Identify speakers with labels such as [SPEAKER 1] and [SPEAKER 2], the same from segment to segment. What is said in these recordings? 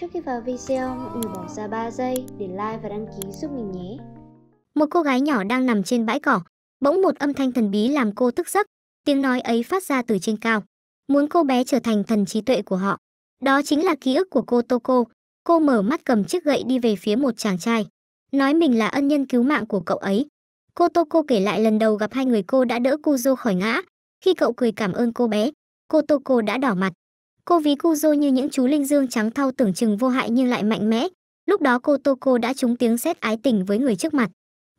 [SPEAKER 1] Trước khi vào video, mọi người bỏ ra 3 giây để like và đăng ký giúp mình nhé. Một cô gái nhỏ đang nằm trên bãi cỏ, bỗng một âm thanh thần bí làm cô thức giấc, tiếng nói ấy phát ra từ trên cao. Muốn cô bé trở thành thần trí tuệ của họ. Đó chính là ký ức của cô Toko. Cô mở mắt cầm chiếc gậy đi về phía một chàng trai. Nói mình là ân nhân cứu mạng của cậu ấy. Cô Toko kể lại lần đầu gặp hai người cô đã đỡ Kuzo khỏi ngã, khi cậu cười cảm ơn cô bé, cô Toko đã đỏ mặt. Cô ví Kuzo như những chú linh dương trắng thau tưởng chừng vô hại nhưng lại mạnh mẽ. Lúc đó cô Toko đã trúng tiếng xét ái tình với người trước mặt.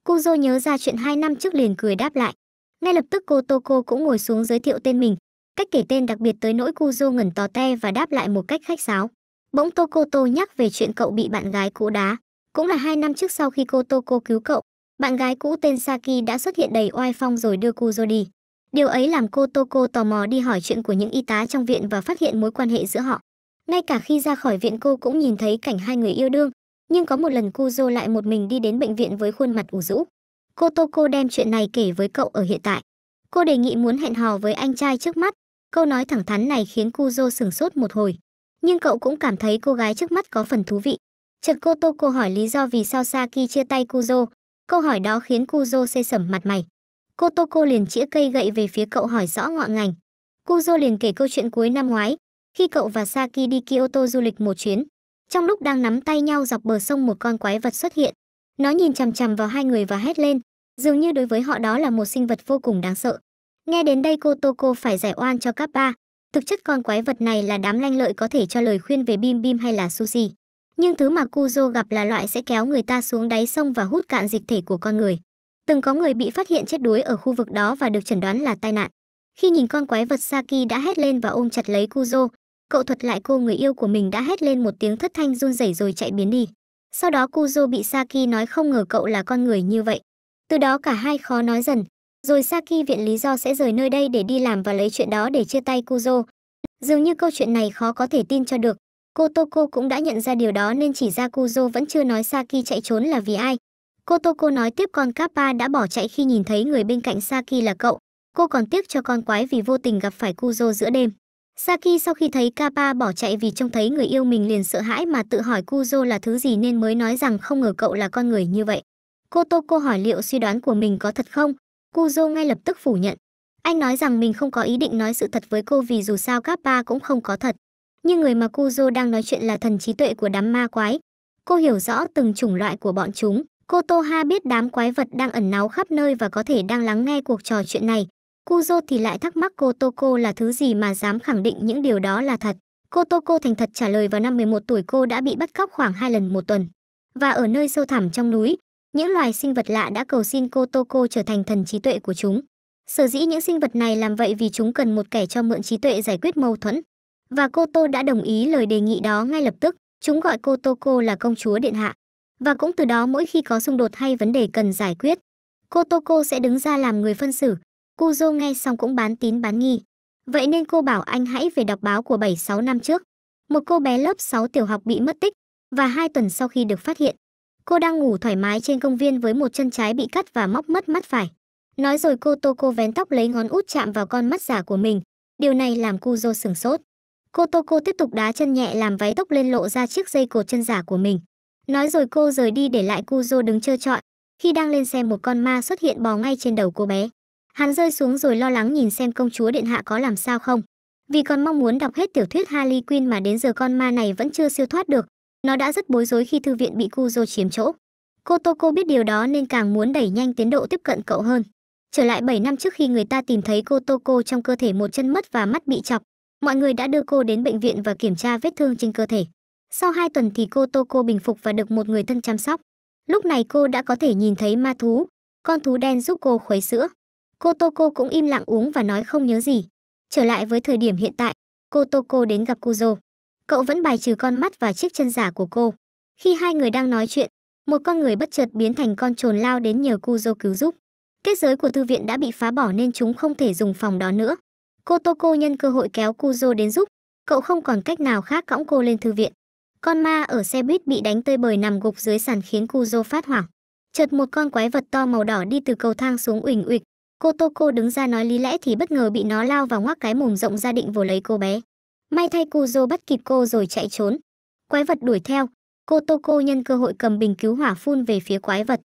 [SPEAKER 1] Kuzo nhớ ra chuyện hai năm trước liền cười đáp lại. Ngay lập tức cô Toko cũng ngồi xuống giới thiệu tên mình. Cách kể tên đặc biệt tới nỗi Kuzo ngẩn tò te và đáp lại một cách khách sáo. Bỗng Tokoto nhắc về chuyện cậu bị bạn gái cũ đá. Cũng là hai năm trước sau khi cô Toko cứu cậu, bạn gái cũ tên Saki đã xuất hiện đầy oai phong rồi đưa Kuzo đi. Điều ấy làm cô Toko tò mò đi hỏi chuyện của những y tá trong viện và phát hiện mối quan hệ giữa họ. Ngay cả khi ra khỏi viện cô cũng nhìn thấy cảnh hai người yêu đương, nhưng có một lần Kuzo lại một mình đi đến bệnh viện với khuôn mặt ủ rũ. Cô Toko đem chuyện này kể với cậu ở hiện tại. Cô đề nghị muốn hẹn hò với anh trai trước mắt. Câu nói thẳng thắn này khiến Kuzo sửng sốt một hồi. Nhưng cậu cũng cảm thấy cô gái trước mắt có phần thú vị. Chợt cô Toko hỏi lý do vì sao Saki chia tay Kuzo. Câu hỏi đó khiến Kuzo xê sẩm mặt mày cô Toko liền chĩa cây gậy về phía cậu hỏi rõ ngọn ngành. Kuzo liền kể câu chuyện cuối năm ngoái, khi cậu và Saki đi Kyoto du lịch một chuyến. Trong lúc đang nắm tay nhau dọc bờ sông một con quái vật xuất hiện. Nó nhìn chằm chằm vào hai người và hét lên, dường như đối với họ đó là một sinh vật vô cùng đáng sợ. Nghe đến đây cô Toko phải giải oan cho các ba. Thực chất con quái vật này là đám lanh lợi có thể cho lời khuyên về bim bim hay là sushi. Nhưng thứ mà Kuzo gặp là loại sẽ kéo người ta xuống đáy sông và hút cạn dịch thể của con người. Từng có người bị phát hiện chết đuối ở khu vực đó và được chẩn đoán là tai nạn. Khi nhìn con quái vật Saki đã hét lên và ôm chặt lấy Kuzo, cậu thuật lại cô người yêu của mình đã hét lên một tiếng thất thanh run rẩy rồi chạy biến đi. Sau đó Kuzo bị Saki nói không ngờ cậu là con người như vậy. Từ đó cả hai khó nói dần, rồi Saki viện lý do sẽ rời nơi đây để đi làm và lấy chuyện đó để chia tay Kuzo. Dường như câu chuyện này khó có thể tin cho được. Cô Toko cũng đã nhận ra điều đó nên chỉ ra Kuzo vẫn chưa nói Saki chạy trốn là vì ai, Kotoko nói tiếp con Kappa đã bỏ chạy khi nhìn thấy người bên cạnh Saki là cậu. Cô còn tiếc cho con quái vì vô tình gặp phải Kuzo giữa đêm. Saki sau khi thấy Kappa bỏ chạy vì trông thấy người yêu mình liền sợ hãi mà tự hỏi Kuzo là thứ gì nên mới nói rằng không ngờ cậu là con người như vậy. Kotoko hỏi liệu suy đoán của mình có thật không? Kuzo ngay lập tức phủ nhận. Anh nói rằng mình không có ý định nói sự thật với cô vì dù sao Kappa cũng không có thật. Nhưng người mà Kuzo đang nói chuyện là thần trí tuệ của đám ma quái. Cô hiểu rõ từng chủng loại của bọn chúng. Cô Kotoha biết đám quái vật đang ẩn náu khắp nơi và có thể đang lắng nghe cuộc trò chuyện này. Kuzo thì lại thắc mắc cô Kotoko là thứ gì mà dám khẳng định những điều đó là thật. Cô Kotoko thành thật trả lời vào năm 11 tuổi cô đã bị bắt cóc khoảng 2 lần một tuần. Và ở nơi sâu thẳm trong núi, những loài sinh vật lạ đã cầu xin cô Kotoko trở thành thần trí tuệ của chúng. Sở dĩ những sinh vật này làm vậy vì chúng cần một kẻ cho mượn trí tuệ giải quyết mâu thuẫn. Và cô Koto đã đồng ý lời đề nghị đó ngay lập tức. Chúng gọi cô Kotoko là công chúa điện hạ. Và cũng từ đó mỗi khi có xung đột hay vấn đề cần giải quyết, Kotoko sẽ đứng ra làm người phân xử. Kuzo nghe xong cũng bán tín bán nghi. Vậy nên cô bảo anh hãy về đọc báo của 7-6 năm trước. Một cô bé lớp 6 tiểu học bị mất tích và hai tuần sau khi được phát hiện, cô đang ngủ thoải mái trên công viên với một chân trái bị cắt và móc mất mắt phải. Nói rồi cô Tô cô vén tóc lấy ngón út chạm vào con mắt giả của mình. Điều này làm Kuzo sửng sốt. Cô Tô cô tiếp tục đá chân nhẹ làm váy tóc lên lộ ra chiếc dây cột chân giả của mình. Nói rồi cô rời đi để lại Kuzo đứng trơ trọi. Khi đang lên xe một con ma xuất hiện bò ngay trên đầu cô bé. Hắn rơi xuống rồi lo lắng nhìn xem công chúa điện hạ có làm sao không. Vì còn mong muốn đọc hết tiểu thuyết Harley Quinn mà đến giờ con ma này vẫn chưa siêu thoát được. Nó đã rất bối rối khi thư viện bị Kuzo chiếm chỗ. Kotoko biết điều đó nên càng muốn đẩy nhanh tiến độ tiếp cận cậu hơn. Trở lại 7 năm trước khi người ta tìm thấy Kotoko trong cơ thể một chân mất và mắt bị chọc, mọi người đã đưa cô đến bệnh viện và kiểm tra vết thương trên cơ thể. Sau 2 tuần thì cô Toko bình phục và được một người thân chăm sóc. Lúc này cô đã có thể nhìn thấy ma thú, con thú đen giúp cô khuấy sữa. Cô Toko cũng im lặng uống và nói không nhớ gì. Trở lại với thời điểm hiện tại, cô Toko đến gặp Kuzo. Cậu vẫn bài trừ con mắt và chiếc chân giả của cô. Khi hai người đang nói chuyện, một con người bất chợt biến thành con trồn lao đến nhờ Kuzo cứu giúp. Kết giới của thư viện đã bị phá bỏ nên chúng không thể dùng phòng đó nữa. Cô Toko nhân cơ hội kéo Kuzo đến giúp, cậu không còn cách nào khác cõng cô lên thư viện. Con ma ở xe buýt bị đánh tơi bời nằm gục dưới sàn khiến Kuzo phát hoảng. Chợt một con quái vật to màu đỏ đi từ cầu thang xuống uỳnh uịch. Cô Toko đứng ra nói lý lẽ thì bất ngờ bị nó lao vào ngoác cái mồm rộng ra định vồ lấy cô bé. May thay Kuzo bắt kịp cô rồi chạy trốn. Quái vật đuổi theo, cô Toko nhân cơ hội cầm bình cứu hỏa phun về phía quái vật.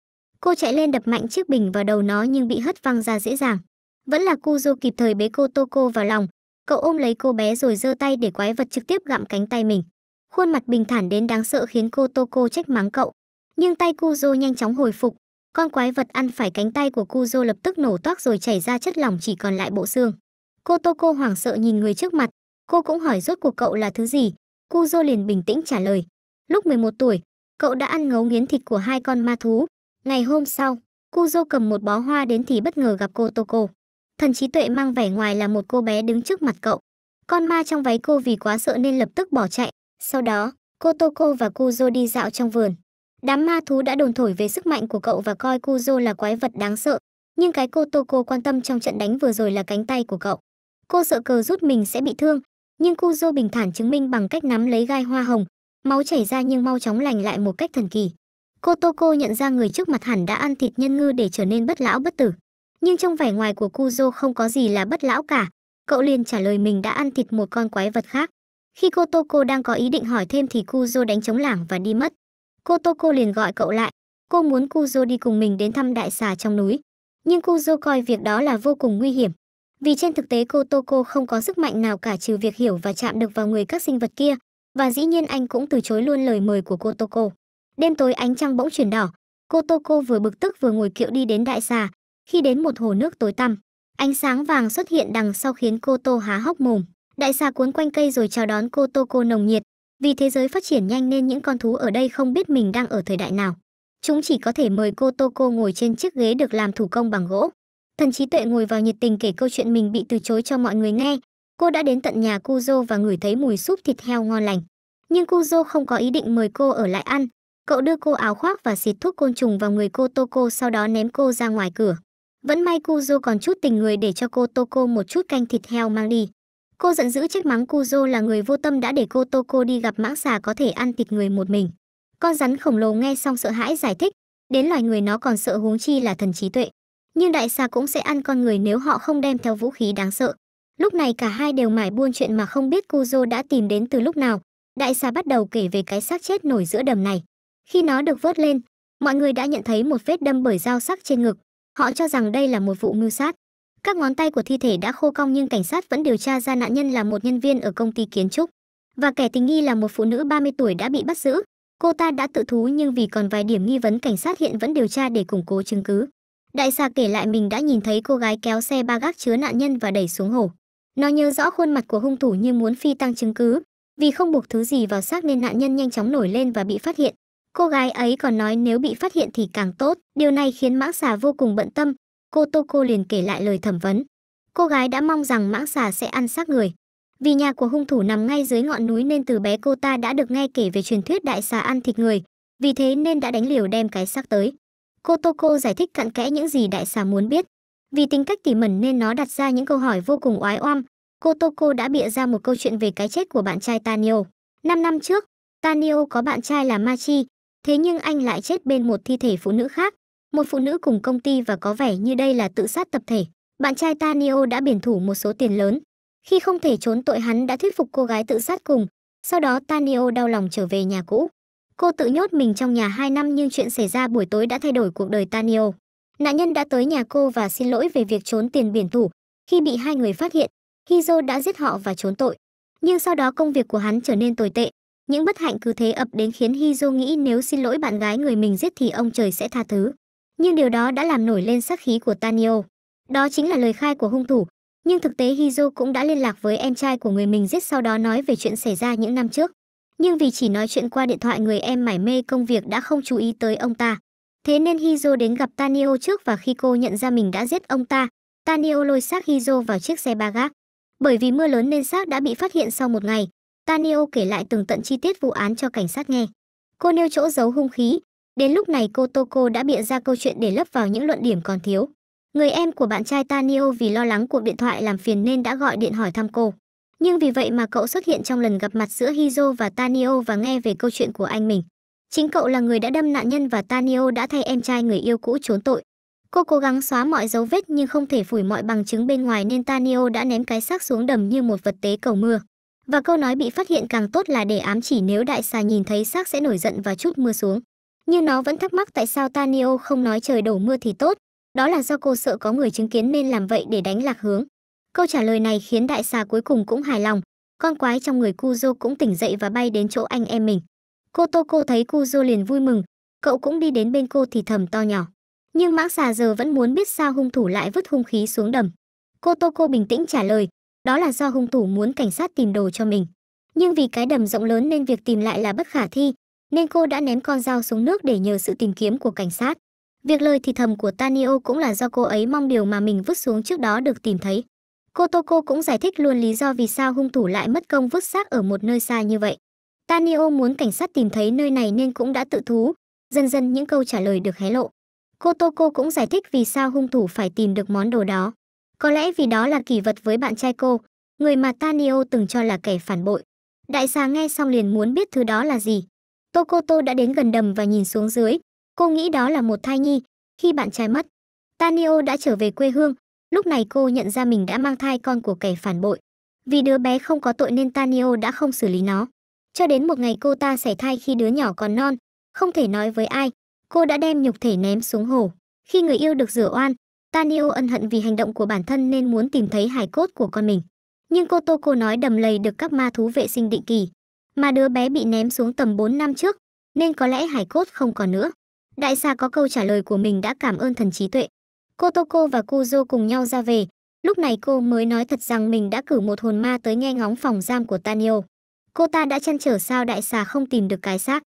[SPEAKER 1] Cô chạy lên đập mạnh chiếc bình vào đầu nó nhưng bị hất văng ra dễ dàng. Vẫn là Kuzo kịp thời bế cô Toko vào lòng, cậu ôm lấy cô bé rồi giơ tay để quái vật trực tiếp gặm cánh tay mình. Khuôn mặt bình thản đến đáng sợ khiến cô Toko trách mắng cậu. Nhưng tay Kuzo nhanh chóng hồi phục. Con quái vật ăn phải cánh tay của Kuzo lập tức nổ toác rồi chảy ra chất lỏng chỉ còn lại bộ xương. Cô Toko hoảng sợ nhìn người trước mặt. Cô cũng hỏi rốt cuộc cậu là thứ gì. Kuzo liền bình tĩnh trả lời. Lúc 11 tuổi, cậu đã ăn ngấu nghiến thịt của hai con ma thú. Ngày hôm sau, Kuzo cầm một bó hoa đến thì bất ngờ gặp cô Toko. Thần trí tuệ mang vẻ ngoài là một cô bé đứng trước mặt cậu. Con ma trong váy cô vì quá sợ nên lập tức bỏ chạy, sau đó, Kotoko và Kuzo đi dạo trong vườn. Đám ma thú đã đồn thổi về sức mạnh của cậu và coi Kuzo là quái vật đáng sợ. Nhưng cái Kotoko quan tâm trong trận đánh vừa rồi là cánh tay của cậu. Cô sợ cờ rút mình sẽ bị thương, nhưng Kuzo bình thản chứng minh bằng cách nắm lấy gai hoa hồng. Máu chảy ra nhưng mau chóng lành lại một cách thần kỳ. Kotoko nhận ra người trước mặt hẳn đã ăn thịt nhân ngư để trở nên bất lão bất tử. Nhưng trong vẻ ngoài của Kuzo không có gì là bất lão cả. Cậu liền trả lời mình đã ăn thịt một con quái vật khác. Khi Kotoko đang có ý định hỏi thêm thì Kuzo đánh chống lảng và đi mất. Kotoko liền gọi cậu lại, cô muốn Kuzo đi cùng mình đến thăm đại xà trong núi. Nhưng Kuzo coi việc đó là vô cùng nguy hiểm. Vì trên thực tế Kotoko không có sức mạnh nào cả trừ việc hiểu và chạm được vào người các sinh vật kia, và dĩ nhiên anh cũng từ chối luôn lời mời của Kotoko. Đêm tối ánh trăng bỗng chuyển đỏ, Kotoko vừa bực tức vừa ngồi kiệu đi đến đại xà, khi đến một hồ nước tối tăm. Ánh sáng vàng xuất hiện đằng sau khiến Koto há hốc mồm. Đại xà cuốn quanh cây rồi chào đón cô Tô nồng nhiệt, vì thế giới phát triển nhanh nên những con thú ở đây không biết mình đang ở thời đại nào. Chúng chỉ có thể mời cô Tô ngồi trên chiếc ghế được làm thủ công bằng gỗ. Thần trí tuệ ngồi vào nhiệt tình kể câu chuyện mình bị từ chối cho mọi người nghe. Cô đã đến tận nhà Kuzo và ngửi thấy mùi súp thịt heo ngon lành. Nhưng Kuzo không có ý định mời cô ở lại ăn. Cậu đưa cô áo khoác và xịt thuốc côn trùng vào người cô Toko sau đó ném cô ra ngoài cửa. Vẫn may Kuzo còn chút tình người để cho cô Toko một chút canh thịt heo mang đi. Cô giận dữ trách mắng Kuzo là người vô tâm đã để cô Toko đi gặp mãng xà có thể ăn thịt người một mình. Con rắn khổng lồ nghe xong sợ hãi giải thích, đến loài người nó còn sợ huống chi là thần trí tuệ. Nhưng đại xà cũng sẽ ăn con người nếu họ không đem theo vũ khí đáng sợ. Lúc này cả hai đều mải buôn chuyện mà không biết Kuzo đã tìm đến từ lúc nào. Đại xà bắt đầu kể về cái xác chết nổi giữa đầm này. Khi nó được vớt lên, mọi người đã nhận thấy một vết đâm bởi dao sắc trên ngực. Họ cho rằng đây là một vụ mưu sát. Các ngón tay của thi thể đã khô cong nhưng cảnh sát vẫn điều tra ra nạn nhân là một nhân viên ở công ty kiến trúc. Và kẻ tình nghi là một phụ nữ 30 tuổi đã bị bắt giữ. Cô ta đã tự thú nhưng vì còn vài điểm nghi vấn cảnh sát hiện vẫn điều tra để củng cố chứng cứ. Đại xà kể lại mình đã nhìn thấy cô gái kéo xe ba gác chứa nạn nhân và đẩy xuống hồ. Nó nhớ rõ khuôn mặt của hung thủ nhưng muốn phi tăng chứng cứ. Vì không buộc thứ gì vào xác nên nạn nhân nhanh chóng nổi lên và bị phát hiện. Cô gái ấy còn nói nếu bị phát hiện thì càng tốt. Điều này khiến mãng xà vô cùng bận tâm cô Toko liền kể lại lời thẩm vấn. Cô gái đã mong rằng mãng xà sẽ ăn xác người. Vì nhà của hung thủ nằm ngay dưới ngọn núi nên từ bé cô ta đã được nghe kể về truyền thuyết đại xà ăn thịt người, vì thế nên đã đánh liều đem cái xác tới. Cô Toko giải thích cặn kẽ những gì đại xà muốn biết. Vì tính cách tỉ mẩn nên nó đặt ra những câu hỏi vô cùng oái oăm. Cô Toko đã bịa ra một câu chuyện về cái chết của bạn trai Tanio. Năm năm trước, Tanio có bạn trai là Machi, thế nhưng anh lại chết bên một thi thể phụ nữ khác một phụ nữ cùng công ty và có vẻ như đây là tự sát tập thể. Bạn trai Tanio đã biển thủ một số tiền lớn. Khi không thể trốn tội hắn đã thuyết phục cô gái tự sát cùng. Sau đó Tanio đau lòng trở về nhà cũ. Cô tự nhốt mình trong nhà 2 năm nhưng chuyện xảy ra buổi tối đã thay đổi cuộc đời Tanio. Nạn nhân đã tới nhà cô và xin lỗi về việc trốn tiền biển thủ. Khi bị hai người phát hiện, Hizo đã giết họ và trốn tội. Nhưng sau đó công việc của hắn trở nên tồi tệ. Những bất hạnh cứ thế ập đến khiến Hizo nghĩ nếu xin lỗi bạn gái người mình giết thì ông trời sẽ tha thứ nhưng điều đó đã làm nổi lên sắc khí của Tanio. Đó chính là lời khai của hung thủ, nhưng thực tế Hizo cũng đã liên lạc với em trai của người mình giết sau đó nói về chuyện xảy ra những năm trước. Nhưng vì chỉ nói chuyện qua điện thoại người em mải mê công việc đã không chú ý tới ông ta. Thế nên Hizo đến gặp Tanio trước và khi cô nhận ra mình đã giết ông ta, Tanio lôi xác Hizo vào chiếc xe ba gác. Bởi vì mưa lớn nên xác đã bị phát hiện sau một ngày. Tanio kể lại từng tận chi tiết vụ án cho cảnh sát nghe. Cô nêu chỗ giấu hung khí, Đến lúc này cô Toko đã bịa ra câu chuyện để lấp vào những luận điểm còn thiếu. Người em của bạn trai Tanio vì lo lắng cuộc điện thoại làm phiền nên đã gọi điện hỏi thăm cô. Nhưng vì vậy mà cậu xuất hiện trong lần gặp mặt giữa Hizo và Tanio và nghe về câu chuyện của anh mình. Chính cậu là người đã đâm nạn nhân và Tanio đã thay em trai người yêu cũ trốn tội. Cô cố gắng xóa mọi dấu vết nhưng không thể phủi mọi bằng chứng bên ngoài nên Tanio đã ném cái xác xuống đầm như một vật tế cầu mưa. Và câu nói bị phát hiện càng tốt là để ám chỉ nếu đại xà nhìn thấy xác sẽ nổi giận và chút mưa xuống như nó vẫn thắc mắc tại sao Tanio không nói trời đổ mưa thì tốt, đó là do cô sợ có người chứng kiến nên làm vậy để đánh lạc hướng. Câu trả lời này khiến đại xà cuối cùng cũng hài lòng, con quái trong người Kuzo cũng tỉnh dậy và bay đến chỗ anh em mình. Cô Toko thấy Kuzo liền vui mừng, cậu cũng đi đến bên cô thì thầm to nhỏ. Nhưng mãng xà giờ vẫn muốn biết sao hung thủ lại vứt hung khí xuống đầm. Cô Toko bình tĩnh trả lời, đó là do hung thủ muốn cảnh sát tìm đồ cho mình. Nhưng vì cái đầm rộng lớn nên việc tìm lại là bất khả thi, nên cô đã ném con dao xuống nước để nhờ sự tìm kiếm của cảnh sát. Việc lời thì thầm của Tanio cũng là do cô ấy mong điều mà mình vứt xuống trước đó được tìm thấy. Cô Toko cũng giải thích luôn lý do vì sao hung thủ lại mất công vứt xác ở một nơi xa như vậy. Tanio muốn cảnh sát tìm thấy nơi này nên cũng đã tự thú. Dần dần những câu trả lời được hé lộ. Cô Toko cũng giải thích vì sao hung thủ phải tìm được món đồ đó. Có lẽ vì đó là kỷ vật với bạn trai cô, người mà Tanio từng cho là kẻ phản bội. Đại xà nghe xong liền muốn biết thứ đó là gì. Tokoto đã đến gần đầm và nhìn xuống dưới. Cô nghĩ đó là một thai nhi. Khi bạn trai mất, Tanio đã trở về quê hương. Lúc này cô nhận ra mình đã mang thai con của kẻ phản bội. Vì đứa bé không có tội nên Tanio đã không xử lý nó. Cho đến một ngày cô ta sẻ thai khi đứa nhỏ còn non, không thể nói với ai. Cô đã đem nhục thể ném xuống hồ. Khi người yêu được rửa oan, Tanio ân hận vì hành động của bản thân nên muốn tìm thấy hài cốt của con mình. Nhưng cô Tô nói đầm lầy được các ma thú vệ sinh định kỳ mà đứa bé bị ném xuống tầm 4 năm trước, nên có lẽ hải cốt không còn nữa. Đại xà có câu trả lời của mình đã cảm ơn thần trí tuệ. Cô Toko và Kuzo cùng nhau ra về, lúc này cô mới nói thật rằng mình đã cử một hồn ma tới nghe ngóng phòng giam của Tanio. Cô ta đã chăn trở sao đại xà không tìm được cái xác.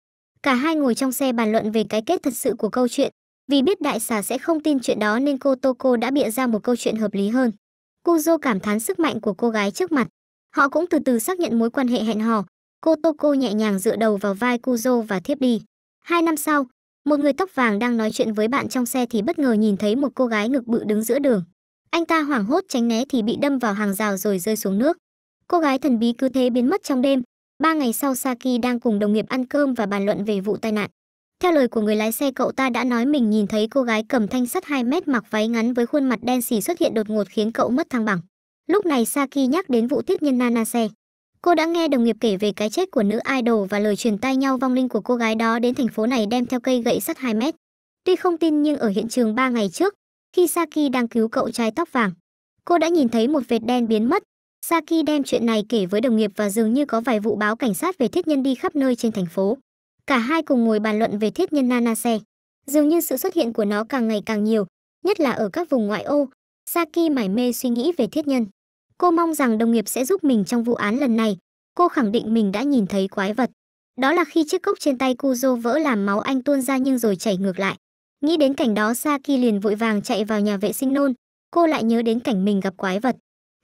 [SPEAKER 1] Cả hai ngồi trong xe bàn luận về cái kết thật sự của câu chuyện. Vì biết đại xà sẽ không tin chuyện đó nên cô Toko đã bịa ra một câu chuyện hợp lý hơn. Kuzo cảm thán sức mạnh của cô gái trước mặt. Họ cũng từ từ xác nhận mối quan hệ hẹn hò, Kotoko nhẹ nhàng dựa đầu vào vai Kuzo và thiếp đi. Hai năm sau, một người tóc vàng đang nói chuyện với bạn trong xe thì bất ngờ nhìn thấy một cô gái ngực bự đứng giữa đường. Anh ta hoảng hốt tránh né thì bị đâm vào hàng rào rồi rơi xuống nước. Cô gái thần bí cứ thế biến mất trong đêm. Ba ngày sau Saki đang cùng đồng nghiệp ăn cơm và bàn luận về vụ tai nạn. Theo lời của người lái xe cậu ta đã nói mình nhìn thấy cô gái cầm thanh sắt 2 mét mặc váy ngắn với khuôn mặt đen xỉ xuất hiện đột ngột khiến cậu mất thăng bằng. Lúc này Saki nhắc đến vụ tiết nhân Nanase. Cô đã nghe đồng nghiệp kể về cái chết của nữ idol và lời truyền tai nhau vong linh của cô gái đó đến thành phố này đem theo cây gậy sắt 2 mét. Tuy không tin nhưng ở hiện trường 3 ngày trước, khi Saki đang cứu cậu trai tóc vàng, cô đã nhìn thấy một vệt đen biến mất. Saki đem chuyện này kể với đồng nghiệp và dường như có vài vụ báo cảnh sát về thiết nhân đi khắp nơi trên thành phố. Cả hai cùng ngồi bàn luận về thiết nhân Nanase. Dường như sự xuất hiện của nó càng ngày càng nhiều, nhất là ở các vùng ngoại ô. Saki mải mê suy nghĩ về thiết nhân. Cô mong rằng đồng nghiệp sẽ giúp mình trong vụ án lần này. Cô khẳng định mình đã nhìn thấy quái vật. Đó là khi chiếc cốc trên tay Kuzo vỡ làm máu anh tuôn ra nhưng rồi chảy ngược lại. Nghĩ đến cảnh đó Saki liền vội vàng chạy vào nhà vệ sinh nôn. Cô lại nhớ đến cảnh mình gặp quái vật.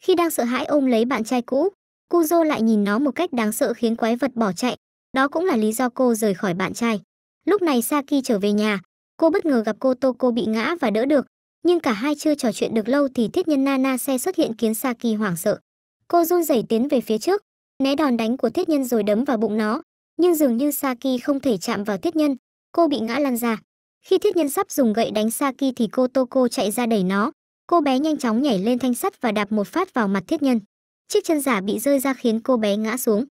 [SPEAKER 1] Khi đang sợ hãi ôm lấy bạn trai cũ, Kuzo lại nhìn nó một cách đáng sợ khiến quái vật bỏ chạy. Đó cũng là lý do cô rời khỏi bạn trai. Lúc này Saki trở về nhà, cô bất ngờ gặp cô Toko bị ngã và đỡ được, nhưng cả hai chưa trò chuyện được lâu thì thiết nhân nana xe xuất hiện khiến saki hoảng sợ cô run rẩy tiến về phía trước né đòn đánh của thiết nhân rồi đấm vào bụng nó nhưng dường như saki không thể chạm vào thiết nhân cô bị ngã lăn ra khi thiết nhân sắp dùng gậy đánh saki thì cô toko chạy ra đẩy nó cô bé nhanh chóng nhảy lên thanh sắt và đạp một phát vào mặt thiết nhân chiếc chân giả bị rơi ra khiến cô bé ngã xuống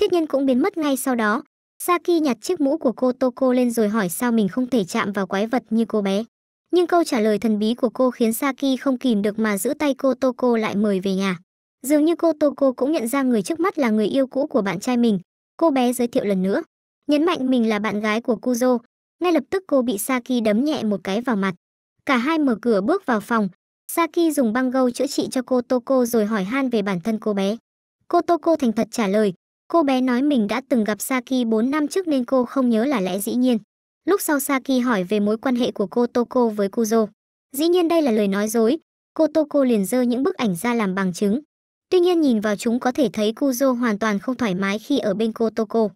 [SPEAKER 1] thiết nhân cũng biến mất ngay sau đó saki nhặt chiếc mũ của cô toko lên rồi hỏi sao mình không thể chạm vào quái vật như cô bé nhưng câu trả lời thần bí của cô khiến Saki không kìm được mà giữ tay cô Toko lại mời về nhà. Dường như cô Toko cũng nhận ra người trước mắt là người yêu cũ của bạn trai mình, cô bé giới thiệu lần nữa. Nhấn mạnh mình là bạn gái của Kuzo, ngay lập tức cô bị Saki đấm nhẹ một cái vào mặt. Cả hai mở cửa bước vào phòng, Saki dùng băng gâu chữa trị cho cô Toko rồi hỏi han về bản thân cô bé. Cô Toko thành thật trả lời, cô bé nói mình đã từng gặp Saki 4 năm trước nên cô không nhớ là lẽ dĩ nhiên. Lúc sau Saki hỏi về mối quan hệ của cô Toko với Kuzo. Dĩ nhiên đây là lời nói dối, cô Toko liền dơ những bức ảnh ra làm bằng chứng. Tuy nhiên nhìn vào chúng có thể thấy Kuzo hoàn toàn không thoải mái khi ở bên cô Toko.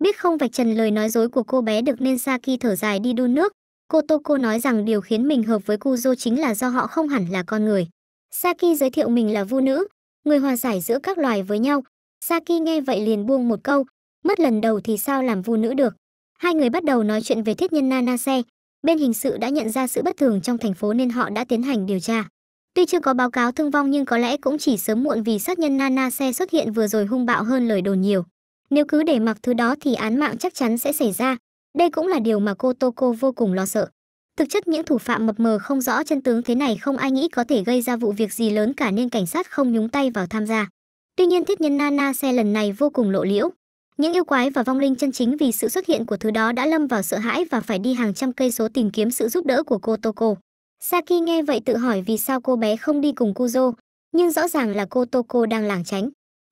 [SPEAKER 1] Biết không vạch trần lời nói dối của cô bé được nên Saki thở dài đi đun nước. Cô Toko nói rằng điều khiến mình hợp với Kuzo chính là do họ không hẳn là con người. Saki giới thiệu mình là vu nữ, người hòa giải giữa các loài với nhau. Saki nghe vậy liền buông một câu, mất lần đầu thì sao làm vu nữ được. Hai người bắt đầu nói chuyện về thiết nhân Nana xe. Bên hình sự đã nhận ra sự bất thường trong thành phố nên họ đã tiến hành điều tra. Tuy chưa có báo cáo thương vong nhưng có lẽ cũng chỉ sớm muộn vì sát nhân Nana xe xuất hiện vừa rồi hung bạo hơn lời đồn nhiều. Nếu cứ để mặc thứ đó thì án mạng chắc chắn sẽ xảy ra. Đây cũng là điều mà cô Toko vô cùng lo sợ. Thực chất những thủ phạm mập mờ không rõ chân tướng thế này không ai nghĩ có thể gây ra vụ việc gì lớn cả nên cảnh sát không nhúng tay vào tham gia. Tuy nhiên thiết nhân Nana xe lần này vô cùng lộ liễu những yêu quái và vong linh chân chính vì sự xuất hiện của thứ đó đã lâm vào sợ hãi và phải đi hàng trăm cây số tìm kiếm sự giúp đỡ của cô Toko. Saki nghe vậy tự hỏi vì sao cô bé không đi cùng Kuzo, nhưng rõ ràng là cô Toko đang lảng tránh.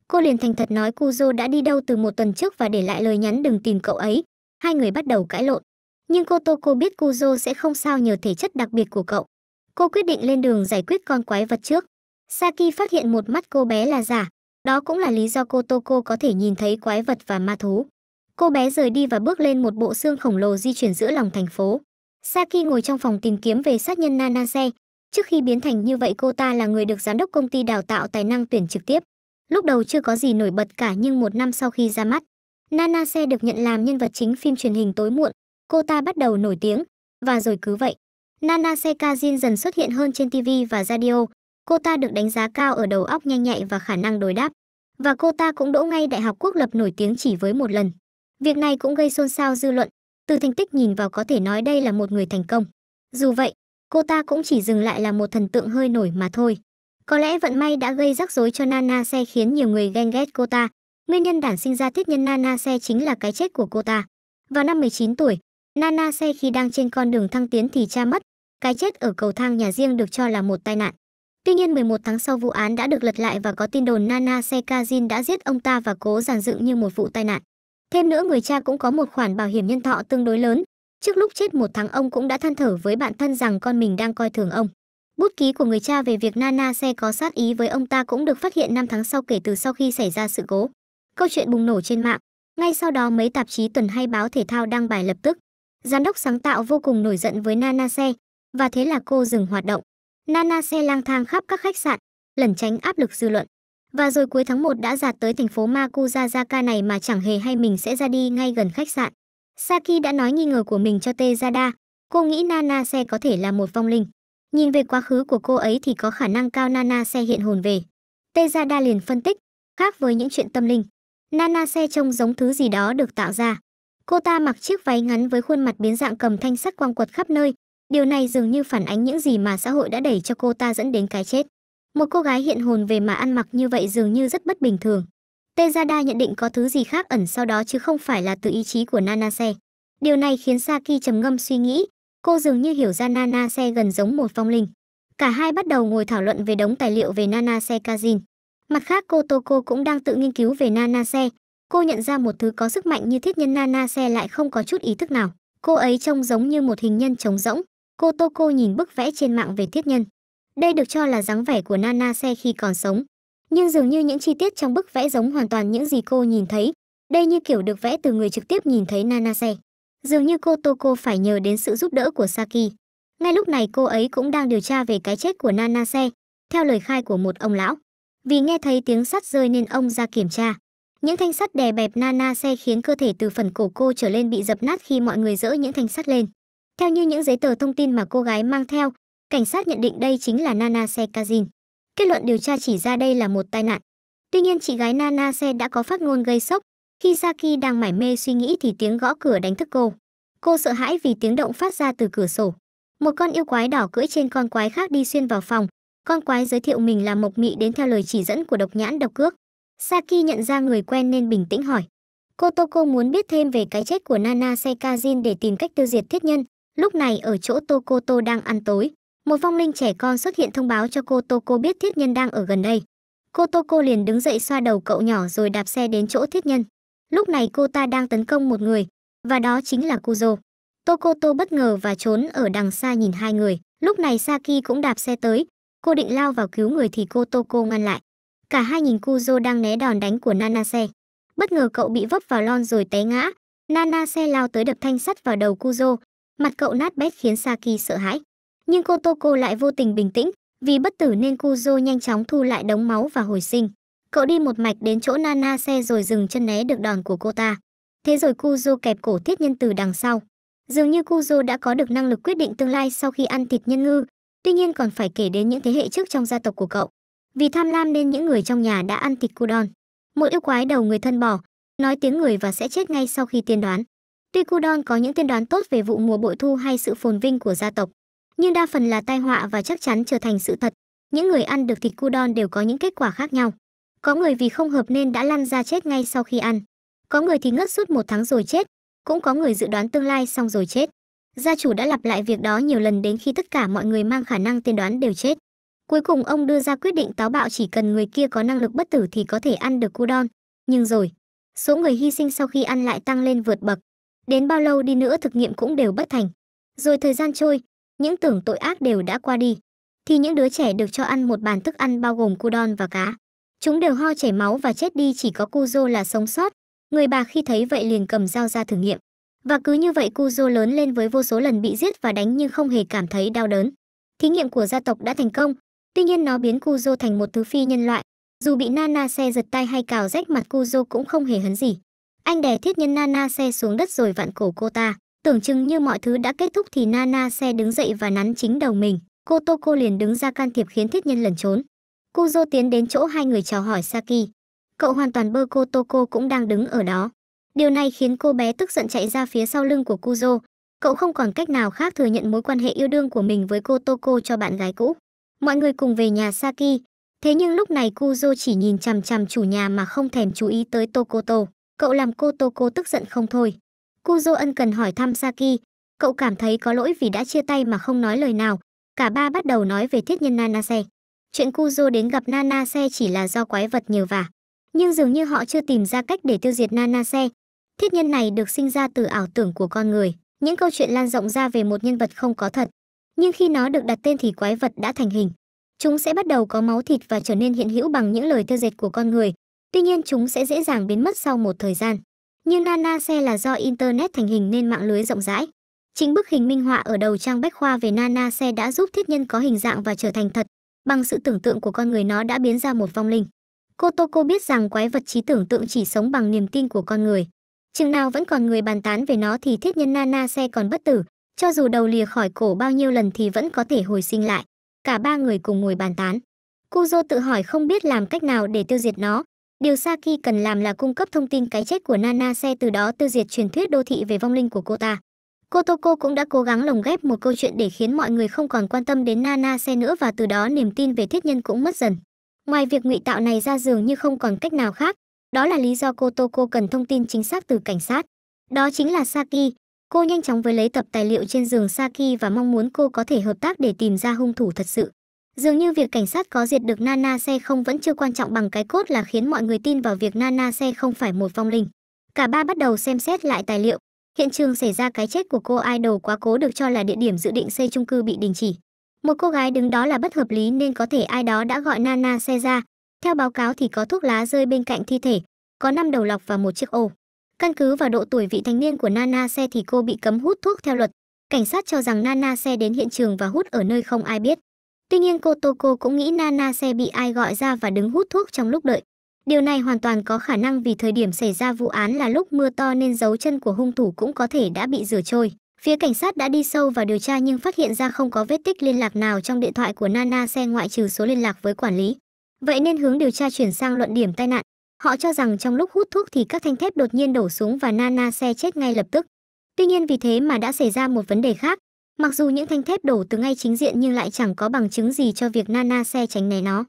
[SPEAKER 1] Cô liền thành thật nói Kuzo đã đi đâu từ một tuần trước và để lại lời nhắn đừng tìm cậu ấy. Hai người bắt đầu cãi lộn. Nhưng cô Toko biết Kuzo sẽ không sao nhờ thể chất đặc biệt của cậu. Cô quyết định lên đường giải quyết con quái vật trước. Saki phát hiện một mắt cô bé là giả, đó cũng là lý do cô Toko có thể nhìn thấy quái vật và ma thú. Cô bé rời đi và bước lên một bộ xương khổng lồ di chuyển giữa lòng thành phố. Saki ngồi trong phòng tìm kiếm về sát nhân Nanase. Trước khi biến thành như vậy cô ta là người được giám đốc công ty đào tạo tài năng tuyển trực tiếp. Lúc đầu chưa có gì nổi bật cả nhưng một năm sau khi ra mắt, Nanase được nhận làm nhân vật chính phim truyền hình tối muộn. Cô ta bắt đầu nổi tiếng, và rồi cứ vậy. Nanase Kazin dần xuất hiện hơn trên TV và radio, cô ta được đánh giá cao ở đầu óc nhanh nhạy và khả năng đối đáp. Và cô ta cũng đỗ ngay Đại học Quốc lập nổi tiếng chỉ với một lần. Việc này cũng gây xôn xao dư luận, từ thành tích nhìn vào có thể nói đây là một người thành công. Dù vậy, cô ta cũng chỉ dừng lại là một thần tượng hơi nổi mà thôi. Có lẽ vận may đã gây rắc rối cho Nana Se khiến nhiều người ghen ghét cô ta. Nguyên nhân đản sinh ra thiết nhân Nana Se chính là cái chết của cô ta. Vào năm 19 tuổi, Nana Se khi đang trên con đường thăng tiến thì cha mất. Cái chết ở cầu thang nhà riêng được cho là một tai nạn. Tuy nhiên 11 tháng sau vụ án đã được lật lại và có tin đồn Nana Sekazin đã giết ông ta và cố giàn dựng như một vụ tai nạn. Thêm nữa người cha cũng có một khoản bảo hiểm nhân thọ tương đối lớn. Trước lúc chết một tháng ông cũng đã than thở với bạn thân rằng con mình đang coi thường ông. Bút ký của người cha về việc Nana Se có sát ý với ông ta cũng được phát hiện 5 tháng sau kể từ sau khi xảy ra sự cố. Câu chuyện bùng nổ trên mạng. Ngay sau đó mấy tạp chí tuần hay báo thể thao đăng bài lập tức. Giám đốc sáng tạo vô cùng nổi giận với Nana Se và thế là cô dừng hoạt động. Nana xe lang thang khắp các khách sạn, lẩn tránh áp lực dư luận. Và rồi cuối tháng 1 đã dạt tới thành phố Makuzazaka này mà chẳng hề hay mình sẽ ra đi ngay gần khách sạn. Saki đã nói nghi ngờ của mình cho Tejada. Cô nghĩ Nana xe có thể là một vong linh. Nhìn về quá khứ của cô ấy thì có khả năng cao Nana xe hiện hồn về. Tejada liền phân tích, khác với những chuyện tâm linh. Nana xe trông giống thứ gì đó được tạo ra. Cô ta mặc chiếc váy ngắn với khuôn mặt biến dạng cầm thanh sắt quang quật khắp nơi, Điều này dường như phản ánh những gì mà xã hội đã đẩy cho cô ta dẫn đến cái chết. Một cô gái hiện hồn về mà ăn mặc như vậy dường như rất bất bình thường. Tejada nhận định có thứ gì khác ẩn sau đó chứ không phải là từ ý chí của Nanase. Điều này khiến Saki trầm ngâm suy nghĩ, cô dường như hiểu ra Nanase gần giống một vong linh. Cả hai bắt đầu ngồi thảo luận về đống tài liệu về Nanase Kazin. Mặt khác cô Toko cũng đang tự nghiên cứu về Nanase. Cô nhận ra một thứ có sức mạnh như thiết nhân Nanase lại không có chút ý thức nào. Cô ấy trông giống như một hình nhân trống rỗng cô Toko nhìn bức vẽ trên mạng về thiết nhân. Đây được cho là dáng vẻ của Nana Se khi còn sống. Nhưng dường như những chi tiết trong bức vẽ giống hoàn toàn những gì cô nhìn thấy. Đây như kiểu được vẽ từ người trực tiếp nhìn thấy Nana Se. Dường như cô Toko phải nhờ đến sự giúp đỡ của Saki. Ngay lúc này cô ấy cũng đang điều tra về cái chết của Nana Se, theo lời khai của một ông lão. Vì nghe thấy tiếng sắt rơi nên ông ra kiểm tra. Những thanh sắt đè bẹp Nana Se khiến cơ thể từ phần cổ cô trở lên bị dập nát khi mọi người dỡ những thanh sắt lên. Theo như những giấy tờ thông tin mà cô gái mang theo, cảnh sát nhận định đây chính là Nana Xe Kazin. Kết luận điều tra chỉ ra đây là một tai nạn. Tuy nhiên chị gái Nana Xe đã có phát ngôn gây sốc. Khi Saki đang mải mê suy nghĩ thì tiếng gõ cửa đánh thức cô. Cô sợ hãi vì tiếng động phát ra từ cửa sổ. Một con yêu quái đỏ cưỡi trên con quái khác đi xuyên vào phòng. Con quái giới thiệu mình là Mộc Mị đến theo lời chỉ dẫn của độc nhãn độc cước. Saki nhận ra người quen nên bình tĩnh hỏi. Cô Toko muốn biết thêm về cái chết của Nana Sekajin để tìm cách tiêu diệt thiết nhân, Lúc này ở chỗ Tô Cô đang ăn tối, một vong linh trẻ con xuất hiện thông báo cho cô Tô biết Thiết Nhân đang ở gần đây. Cô Tô liền đứng dậy xoa đầu cậu nhỏ rồi đạp xe đến chỗ Thiết Nhân. Lúc này cô ta đang tấn công một người, và đó chính là Kuzo. Tô Cô bất ngờ và trốn ở đằng xa nhìn hai người. Lúc này Saki cũng đạp xe tới, cô định lao vào cứu người thì cô Tô ngăn lại. Cả hai nhìn Kuzo đang né đòn đánh của Nanase. Bất ngờ cậu bị vấp vào lon rồi té ngã. Nanase lao tới đập thanh sắt vào đầu Kuzo, Mặt cậu nát bét khiến Saki sợ hãi. Nhưng Kotoko lại vô tình bình tĩnh, vì bất tử nên Kuzo nhanh chóng thu lại đống máu và hồi sinh. Cậu đi một mạch đến chỗ Nana xe rồi dừng chân né được đòn của cô ta. Thế rồi Kuzo kẹp cổ thiết nhân từ đằng sau. Dường như Kuzo đã có được năng lực quyết định tương lai sau khi ăn thịt nhân ngư, tuy nhiên còn phải kể đến những thế hệ trước trong gia tộc của cậu. Vì tham lam nên những người trong nhà đã ăn thịt Kudon. Một yêu quái đầu người thân bỏ, nói tiếng người và sẽ chết ngay sau khi tiên đoán. Tuy Tikudon có những tiên đoán tốt về vụ mùa bội thu hay sự phồn vinh của gia tộc, nhưng đa phần là tai họa và chắc chắn trở thành sự thật. Những người ăn được thịt cudon đều có những kết quả khác nhau. Có người vì không hợp nên đã lăn ra chết ngay sau khi ăn. Có người thì ngất suốt một tháng rồi chết. Cũng có người dự đoán tương lai xong rồi chết. Gia chủ đã lặp lại việc đó nhiều lần đến khi tất cả mọi người mang khả năng tiên đoán đều chết. Cuối cùng ông đưa ra quyết định táo bạo chỉ cần người kia có năng lực bất tử thì có thể ăn được cudon. Nhưng rồi, số người hy sinh sau khi ăn lại tăng lên vượt bậc. Đến bao lâu đi nữa thực nghiệm cũng đều bất thành. Rồi thời gian trôi, những tưởng tội ác đều đã qua đi. Thì những đứa trẻ được cho ăn một bàn thức ăn bao gồm cu đon và cá. Chúng đều ho chảy máu và chết đi chỉ có Cujo là sống sót. Người bà khi thấy vậy liền cầm dao ra thử nghiệm. Và cứ như vậy Cujo lớn lên với vô số lần bị giết và đánh nhưng không hề cảm thấy đau đớn. Thí nghiệm của gia tộc đã thành công, tuy nhiên nó biến Cujo thành một thứ phi nhân loại. Dù bị Nana xe giật tay hay cào rách mặt Cujo cũng không hề hấn gì. Anh đè thiết nhân Nana xe xuống đất rồi vặn cổ cô ta. Tưởng chừng như mọi thứ đã kết thúc thì Nana xe đứng dậy và nắn chính đầu mình. Cô Toko liền đứng ra can thiệp khiến thiết nhân lẩn trốn. Kuzo tiến đến chỗ hai người chào hỏi Saki. Cậu hoàn toàn bơ cô Toko cũng đang đứng ở đó. Điều này khiến cô bé tức giận chạy ra phía sau lưng của Kuzo. Cậu không còn cách nào khác thừa nhận mối quan hệ yêu đương của mình với cô Toko cho bạn gái cũ. Mọi người cùng về nhà Saki. Thế nhưng lúc này Kuzo chỉ nhìn chằm chằm chủ nhà mà không thèm chú ý tới Tokoto cậu làm cô Toko tức giận không thôi. Kuzo ân cần hỏi thăm Saki, cậu cảm thấy có lỗi vì đã chia tay mà không nói lời nào. Cả ba bắt đầu nói về thiết nhân Nanase. Chuyện Kuzo đến gặp Nanase chỉ là do quái vật nhờ vả. Nhưng dường như họ chưa tìm ra cách để tiêu diệt Nanase. Thiết nhân này được sinh ra từ ảo tưởng của con người. Những câu chuyện lan rộng ra về một nhân vật không có thật. Nhưng khi nó được đặt tên thì quái vật đã thành hình. Chúng sẽ bắt đầu có máu thịt và trở nên hiện hữu bằng những lời tiêu diệt của con người, Tuy nhiên chúng sẽ dễ dàng biến mất sau một thời gian. Nhưng nana xe là do Internet thành hình nên mạng lưới rộng rãi. Chính bức hình minh họa ở đầu trang bách khoa về nana xe đã giúp thiết nhân có hình dạng và trở thành thật. Bằng sự tưởng tượng của con người nó đã biến ra một vong linh. Kotoko biết rằng quái vật trí tưởng tượng chỉ sống bằng niềm tin của con người. Chừng nào vẫn còn người bàn tán về nó thì thiết nhân Nana xe còn bất tử, cho dù đầu lìa khỏi cổ bao nhiêu lần thì vẫn có thể hồi sinh lại. Cả ba người cùng ngồi bàn tán. Kuzo tự hỏi không biết làm cách nào để tiêu diệt nó, Điều Saki cần làm là cung cấp thông tin cái chết của Nana xe từ đó tiêu diệt truyền thuyết đô thị về vong linh của cô ta. Kotoko cũng đã cố gắng lồng ghép một câu chuyện để khiến mọi người không còn quan tâm đến Nana xe nữa và từ đó niềm tin về thiết nhân cũng mất dần. Ngoài việc ngụy tạo này ra dường như không còn cách nào khác, đó là lý do Kotoko cần thông tin chính xác từ cảnh sát. Đó chính là Saki. Cô nhanh chóng với lấy tập tài liệu trên giường Saki và mong muốn cô có thể hợp tác để tìm ra hung thủ thật sự. Dường như việc cảnh sát có diệt được Nana xe không vẫn chưa quan trọng bằng cái cốt là khiến mọi người tin vào việc Nana xe không phải một vong linh. Cả ba bắt đầu xem xét lại tài liệu. Hiện trường xảy ra cái chết của cô idol quá cố được cho là địa điểm dự định xây chung cư bị đình chỉ. Một cô gái đứng đó là bất hợp lý nên có thể ai đó đã gọi Nana xe ra. Theo báo cáo thì có thuốc lá rơi bên cạnh thi thể, có năm đầu lọc và một chiếc ô. Căn cứ vào độ tuổi vị thanh niên của Nana xe thì cô bị cấm hút thuốc theo luật. Cảnh sát cho rằng Nana xe đến hiện trường và hút ở nơi không ai biết. Tuy nhiên cô Toko cũng nghĩ Nana sẽ bị ai gọi ra và đứng hút thuốc trong lúc đợi. Điều này hoàn toàn có khả năng vì thời điểm xảy ra vụ án là lúc mưa to nên dấu chân của hung thủ cũng có thể đã bị rửa trôi. Phía cảnh sát đã đi sâu vào điều tra nhưng phát hiện ra không có vết tích liên lạc nào trong điện thoại của Nana xe ngoại trừ số liên lạc với quản lý. Vậy nên hướng điều tra chuyển sang luận điểm tai nạn. Họ cho rằng trong lúc hút thuốc thì các thanh thép đột nhiên đổ xuống và Nana xe chết ngay lập tức. Tuy nhiên vì thế mà đã xảy ra một vấn đề khác, Mặc dù những thanh thép đổ từ ngay chính diện nhưng lại chẳng có bằng chứng gì cho việc Nana xe tránh né nó.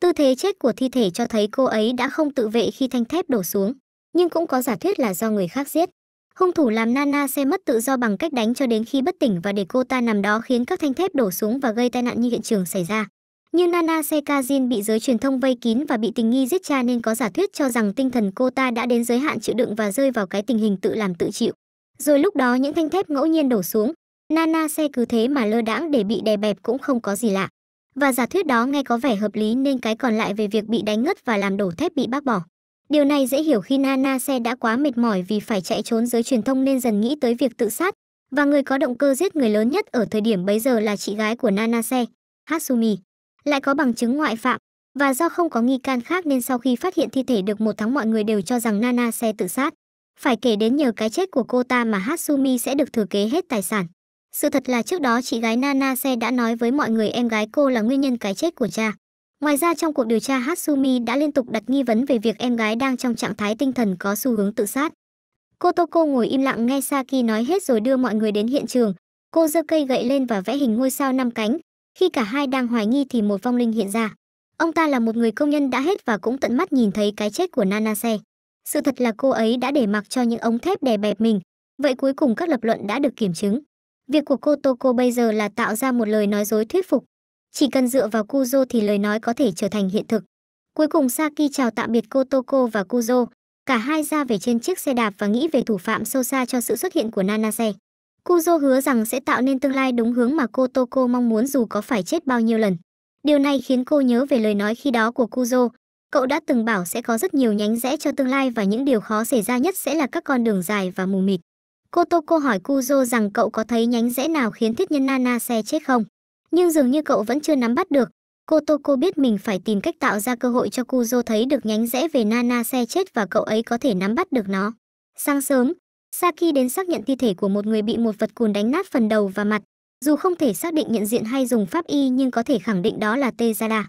[SPEAKER 1] Tư thế chết của thi thể cho thấy cô ấy đã không tự vệ khi thanh thép đổ xuống, nhưng cũng có giả thuyết là do người khác giết. Hung thủ làm Nana xe mất tự do bằng cách đánh cho đến khi bất tỉnh và để cô ta nằm đó khiến các thanh thép đổ xuống và gây tai nạn như hiện trường xảy ra. Nhưng Nana Sekajin bị giới truyền thông vây kín và bị tình nghi giết cha nên có giả thuyết cho rằng tinh thần cô ta đã đến giới hạn chịu đựng và rơi vào cái tình hình tự làm tự chịu. Rồi lúc đó những thanh thép ngẫu nhiên đổ xuống, Nana xe cứ thế mà lơ đãng để bị đè bẹp cũng không có gì lạ. Và giả thuyết đó nghe có vẻ hợp lý nên cái còn lại về việc bị đánh ngất và làm đổ thép bị bác bỏ. Điều này dễ hiểu khi Nana xe đã quá mệt mỏi vì phải chạy trốn giới truyền thông nên dần nghĩ tới việc tự sát. Và người có động cơ giết người lớn nhất ở thời điểm bấy giờ là chị gái của Nana xe, Hatsumi. Lại có bằng chứng ngoại phạm. Và do không có nghi can khác nên sau khi phát hiện thi thể được một tháng mọi người đều cho rằng Nana xe tự sát. Phải kể đến nhờ cái chết của cô ta mà Hatsumi sẽ được thừa kế hết tài sản. Sự thật là trước đó chị gái Nana Se đã nói với mọi người em gái cô là nguyên nhân cái chết của cha. Ngoài ra trong cuộc điều tra Hatsumi đã liên tục đặt nghi vấn về việc em gái đang trong trạng thái tinh thần có xu hướng tự sát. Cô Toko ngồi im lặng nghe Saki nói hết rồi đưa mọi người đến hiện trường. Cô giơ cây gậy lên và vẽ hình ngôi sao năm cánh. Khi cả hai đang hoài nghi thì một vong linh hiện ra. Ông ta là một người công nhân đã hết và cũng tận mắt nhìn thấy cái chết của Nanase. Sự thật là cô ấy đã để mặc cho những ống thép đè bẹp mình. Vậy cuối cùng các lập luận đã được kiểm chứng. Việc của cô Toko bây giờ là tạo ra một lời nói dối thuyết phục. Chỉ cần dựa vào Kuzo thì lời nói có thể trở thành hiện thực. Cuối cùng Saki chào tạm biệt cô Toko và Kuzo. Cả hai ra về trên chiếc xe đạp và nghĩ về thủ phạm sâu xa cho sự xuất hiện của Nanase. Kuzo hứa rằng sẽ tạo nên tương lai đúng hướng mà cô Toko mong muốn dù có phải chết bao nhiêu lần. Điều này khiến cô nhớ về lời nói khi đó của Kuzo. Cậu đã từng bảo sẽ có rất nhiều nhánh rẽ cho tương lai và những điều khó xảy ra nhất sẽ là các con đường dài và mù mịt. Kotoko hỏi Kuzo rằng cậu có thấy nhánh rẽ nào khiến thiết nhân Nana xe chết không? Nhưng dường như cậu vẫn chưa nắm bắt được. Kotoko biết mình phải tìm cách tạo ra cơ hội cho Kuzo thấy được nhánh rẽ về Nana xe chết và cậu ấy có thể nắm bắt được nó. Sáng sớm, Saki đến xác nhận thi thể của một người bị một vật cùn đánh nát phần đầu và mặt. Dù không thể xác định nhận diện hay dùng pháp y nhưng có thể khẳng định đó là Tejada.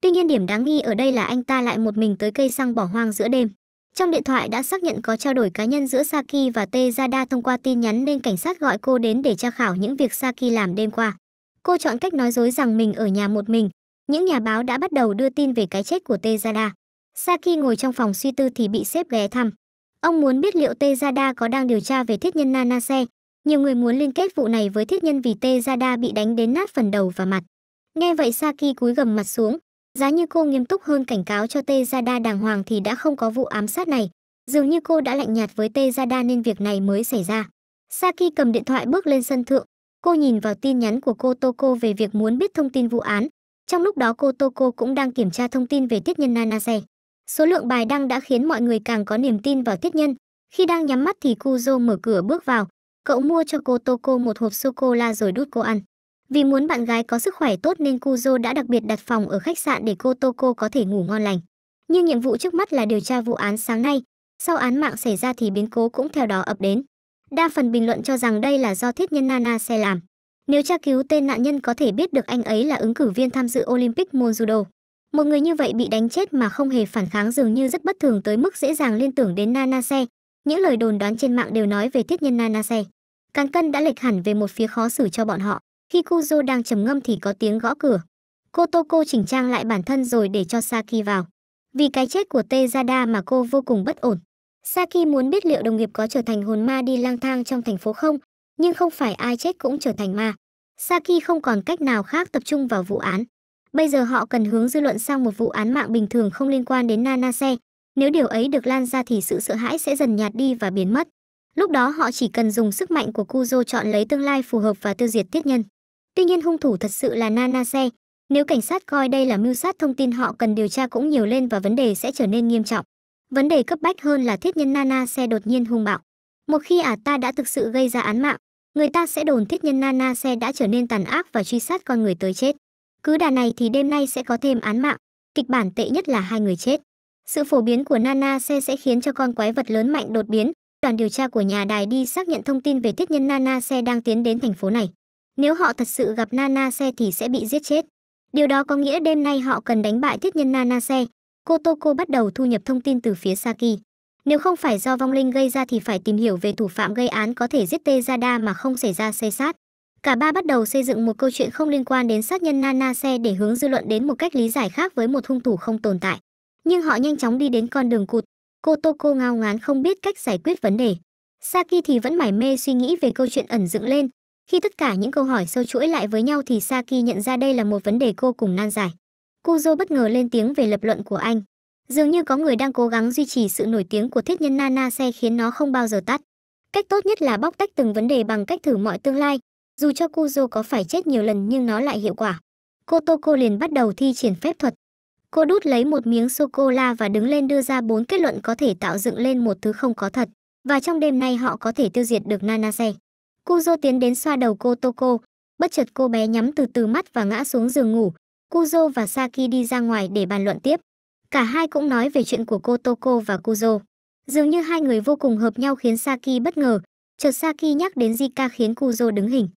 [SPEAKER 1] Tuy nhiên điểm đáng nghi ở đây là anh ta lại một mình tới cây xăng bỏ hoang giữa đêm. Trong điện thoại đã xác nhận có trao đổi cá nhân giữa Saki và Tejada thông qua tin nhắn nên cảnh sát gọi cô đến để tra khảo những việc Saki làm đêm qua. Cô chọn cách nói dối rằng mình ở nhà một mình. Những nhà báo đã bắt đầu đưa tin về cái chết của Tejada. Saki ngồi trong phòng suy tư thì bị sếp ghé thăm. Ông muốn biết liệu Tejada có đang điều tra về thiết nhân Nanase. Nhiều người muốn liên kết vụ này với thiết nhân vì Tejada bị đánh đến nát phần đầu và mặt. Nghe vậy Saki cúi gầm mặt xuống, Giá như cô nghiêm túc hơn cảnh cáo cho Tê Gia Đa đàng hoàng thì đã không có vụ ám sát này. Dường như cô đã lạnh nhạt với Tê Gia Đa nên việc này mới xảy ra. Saki cầm điện thoại bước lên sân thượng. Cô nhìn vào tin nhắn của cô Toko về việc muốn biết thông tin vụ án. Trong lúc đó cô Toko cũng đang kiểm tra thông tin về tiết nhân Nanase. Số lượng bài đăng đã khiến mọi người càng có niềm tin vào tiết nhân. Khi đang nhắm mắt thì Kuzo mở cửa bước vào. Cậu mua cho cô Toko một hộp sô-cô-la rồi đút cô ăn. Vì muốn bạn gái có sức khỏe tốt nên Kuzo đã đặc biệt đặt phòng ở khách sạn để cô Toko có thể ngủ ngon lành. Nhưng nhiệm vụ trước mắt là điều tra vụ án sáng nay. Sau án mạng xảy ra thì biến cố cũng theo đó ập đến. Đa phần bình luận cho rằng đây là do thiết nhân Nana xe làm. Nếu tra cứu tên nạn nhân có thể biết được anh ấy là ứng cử viên tham dự Olympic môn judo. Một người như vậy bị đánh chết mà không hề phản kháng dường như rất bất thường tới mức dễ dàng liên tưởng đến Nanase. Những lời đồn đoán trên mạng đều nói về thiết nhân Nanase. Cán cân đã lệch hẳn về một phía khó xử cho bọn họ. Khi Kuzo đang trầm ngâm thì có tiếng gõ cửa. Kotoko chỉnh trang lại bản thân rồi để cho Saki vào. Vì cái chết của Tejada mà cô vô cùng bất ổn. Saki muốn biết liệu đồng nghiệp có trở thành hồn ma đi lang thang trong thành phố không, nhưng không phải ai chết cũng trở thành ma. Saki không còn cách nào khác tập trung vào vụ án. Bây giờ họ cần hướng dư luận sang một vụ án mạng bình thường không liên quan đến Nanase. Nếu điều ấy được lan ra thì sự sợ hãi sẽ dần nhạt đi và biến mất. Lúc đó họ chỉ cần dùng sức mạnh của Kuzo chọn lấy tương lai phù hợp và tiêu diệt tiết nhân. Tuy nhiên hung thủ thật sự là Nanase. Nếu cảnh sát coi đây là mưu sát thông tin họ cần điều tra cũng nhiều lên và vấn đề sẽ trở nên nghiêm trọng. Vấn đề cấp bách hơn là thiết nhân Nanase đột nhiên hung bạo. Một khi ả à ta đã thực sự gây ra án mạng, người ta sẽ đồn thiết nhân Nanase đã trở nên tàn ác và truy sát con người tới chết. Cứ đà này thì đêm nay sẽ có thêm án mạng, kịch bản tệ nhất là hai người chết. Sự phổ biến của Nana C sẽ khiến cho con quái vật lớn mạnh đột biến. Đoàn điều tra của nhà đài đi xác nhận thông tin về thiết nhân Nana C đang tiến đến thành phố này. Nếu họ thật sự gặp Nana xe thì sẽ bị giết chết. Điều đó có nghĩa đêm nay họ cần đánh bại thiết nhân Nana xe. Kotoko bắt đầu thu nhập thông tin từ phía Saki. Nếu không phải do vong linh gây ra thì phải tìm hiểu về thủ phạm gây án có thể giết Tejada mà không xảy ra xây sát. Cả ba bắt đầu xây dựng một câu chuyện không liên quan đến sát nhân Nana xe để hướng dư luận đến một cách lý giải khác với một hung thủ không tồn tại. Nhưng họ nhanh chóng đi đến con đường cụt. Kotoko ngao ngán không biết cách giải quyết vấn đề. Saki thì vẫn mải mê suy nghĩ về câu chuyện ẩn dựng lên, khi tất cả những câu hỏi sâu chuỗi lại với nhau thì Saki nhận ra đây là một vấn đề cô cùng nan giải. Kuzo bất ngờ lên tiếng về lập luận của anh. Dường như có người đang cố gắng duy trì sự nổi tiếng của thiết nhân Nana xe khiến nó không bao giờ tắt. Cách tốt nhất là bóc tách từng vấn đề bằng cách thử mọi tương lai. Dù cho Kuzo có phải chết nhiều lần nhưng nó lại hiệu quả. Kotoko liền bắt đầu thi triển phép thuật. Cô đút lấy một miếng sô-cô-la và đứng lên đưa ra bốn kết luận có thể tạo dựng lên một thứ không có thật. Và trong đêm nay họ có thể tiêu diệt được Nanase. Kuzo tiến đến xoa đầu cô Toko, bất chợt cô bé nhắm từ từ mắt và ngã xuống giường ngủ. Kuzo và Saki đi ra ngoài để bàn luận tiếp. Cả hai cũng nói về chuyện của cô Toko và Kuzo. Dường như hai người vô cùng hợp nhau khiến Saki bất ngờ. Chợt Saki nhắc đến Zika khiến Kuzo đứng hình.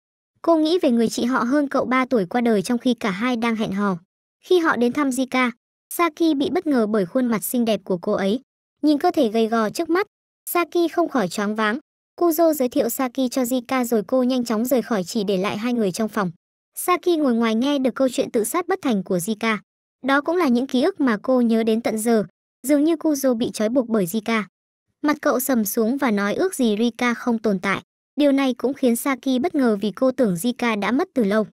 [SPEAKER 1] Cô nghĩ về người chị họ hơn cậu 3 tuổi qua đời trong khi cả hai đang hẹn hò. Khi họ đến thăm Zika, Saki bị bất ngờ bởi khuôn mặt xinh đẹp của cô ấy. Nhìn cơ thể gầy gò trước mắt, Saki không khỏi choáng váng. Kuzo giới thiệu Saki cho Jika rồi cô nhanh chóng rời khỏi chỉ để lại hai người trong phòng. Saki ngồi ngoài nghe được câu chuyện tự sát bất thành của Jika. Đó cũng là những ký ức mà cô nhớ đến tận giờ, dường như Kuzo bị trói buộc bởi Jika. Mặt cậu sầm xuống và nói ước gì Rika không tồn tại. Điều này cũng khiến Saki bất ngờ vì cô tưởng Jika đã mất từ lâu.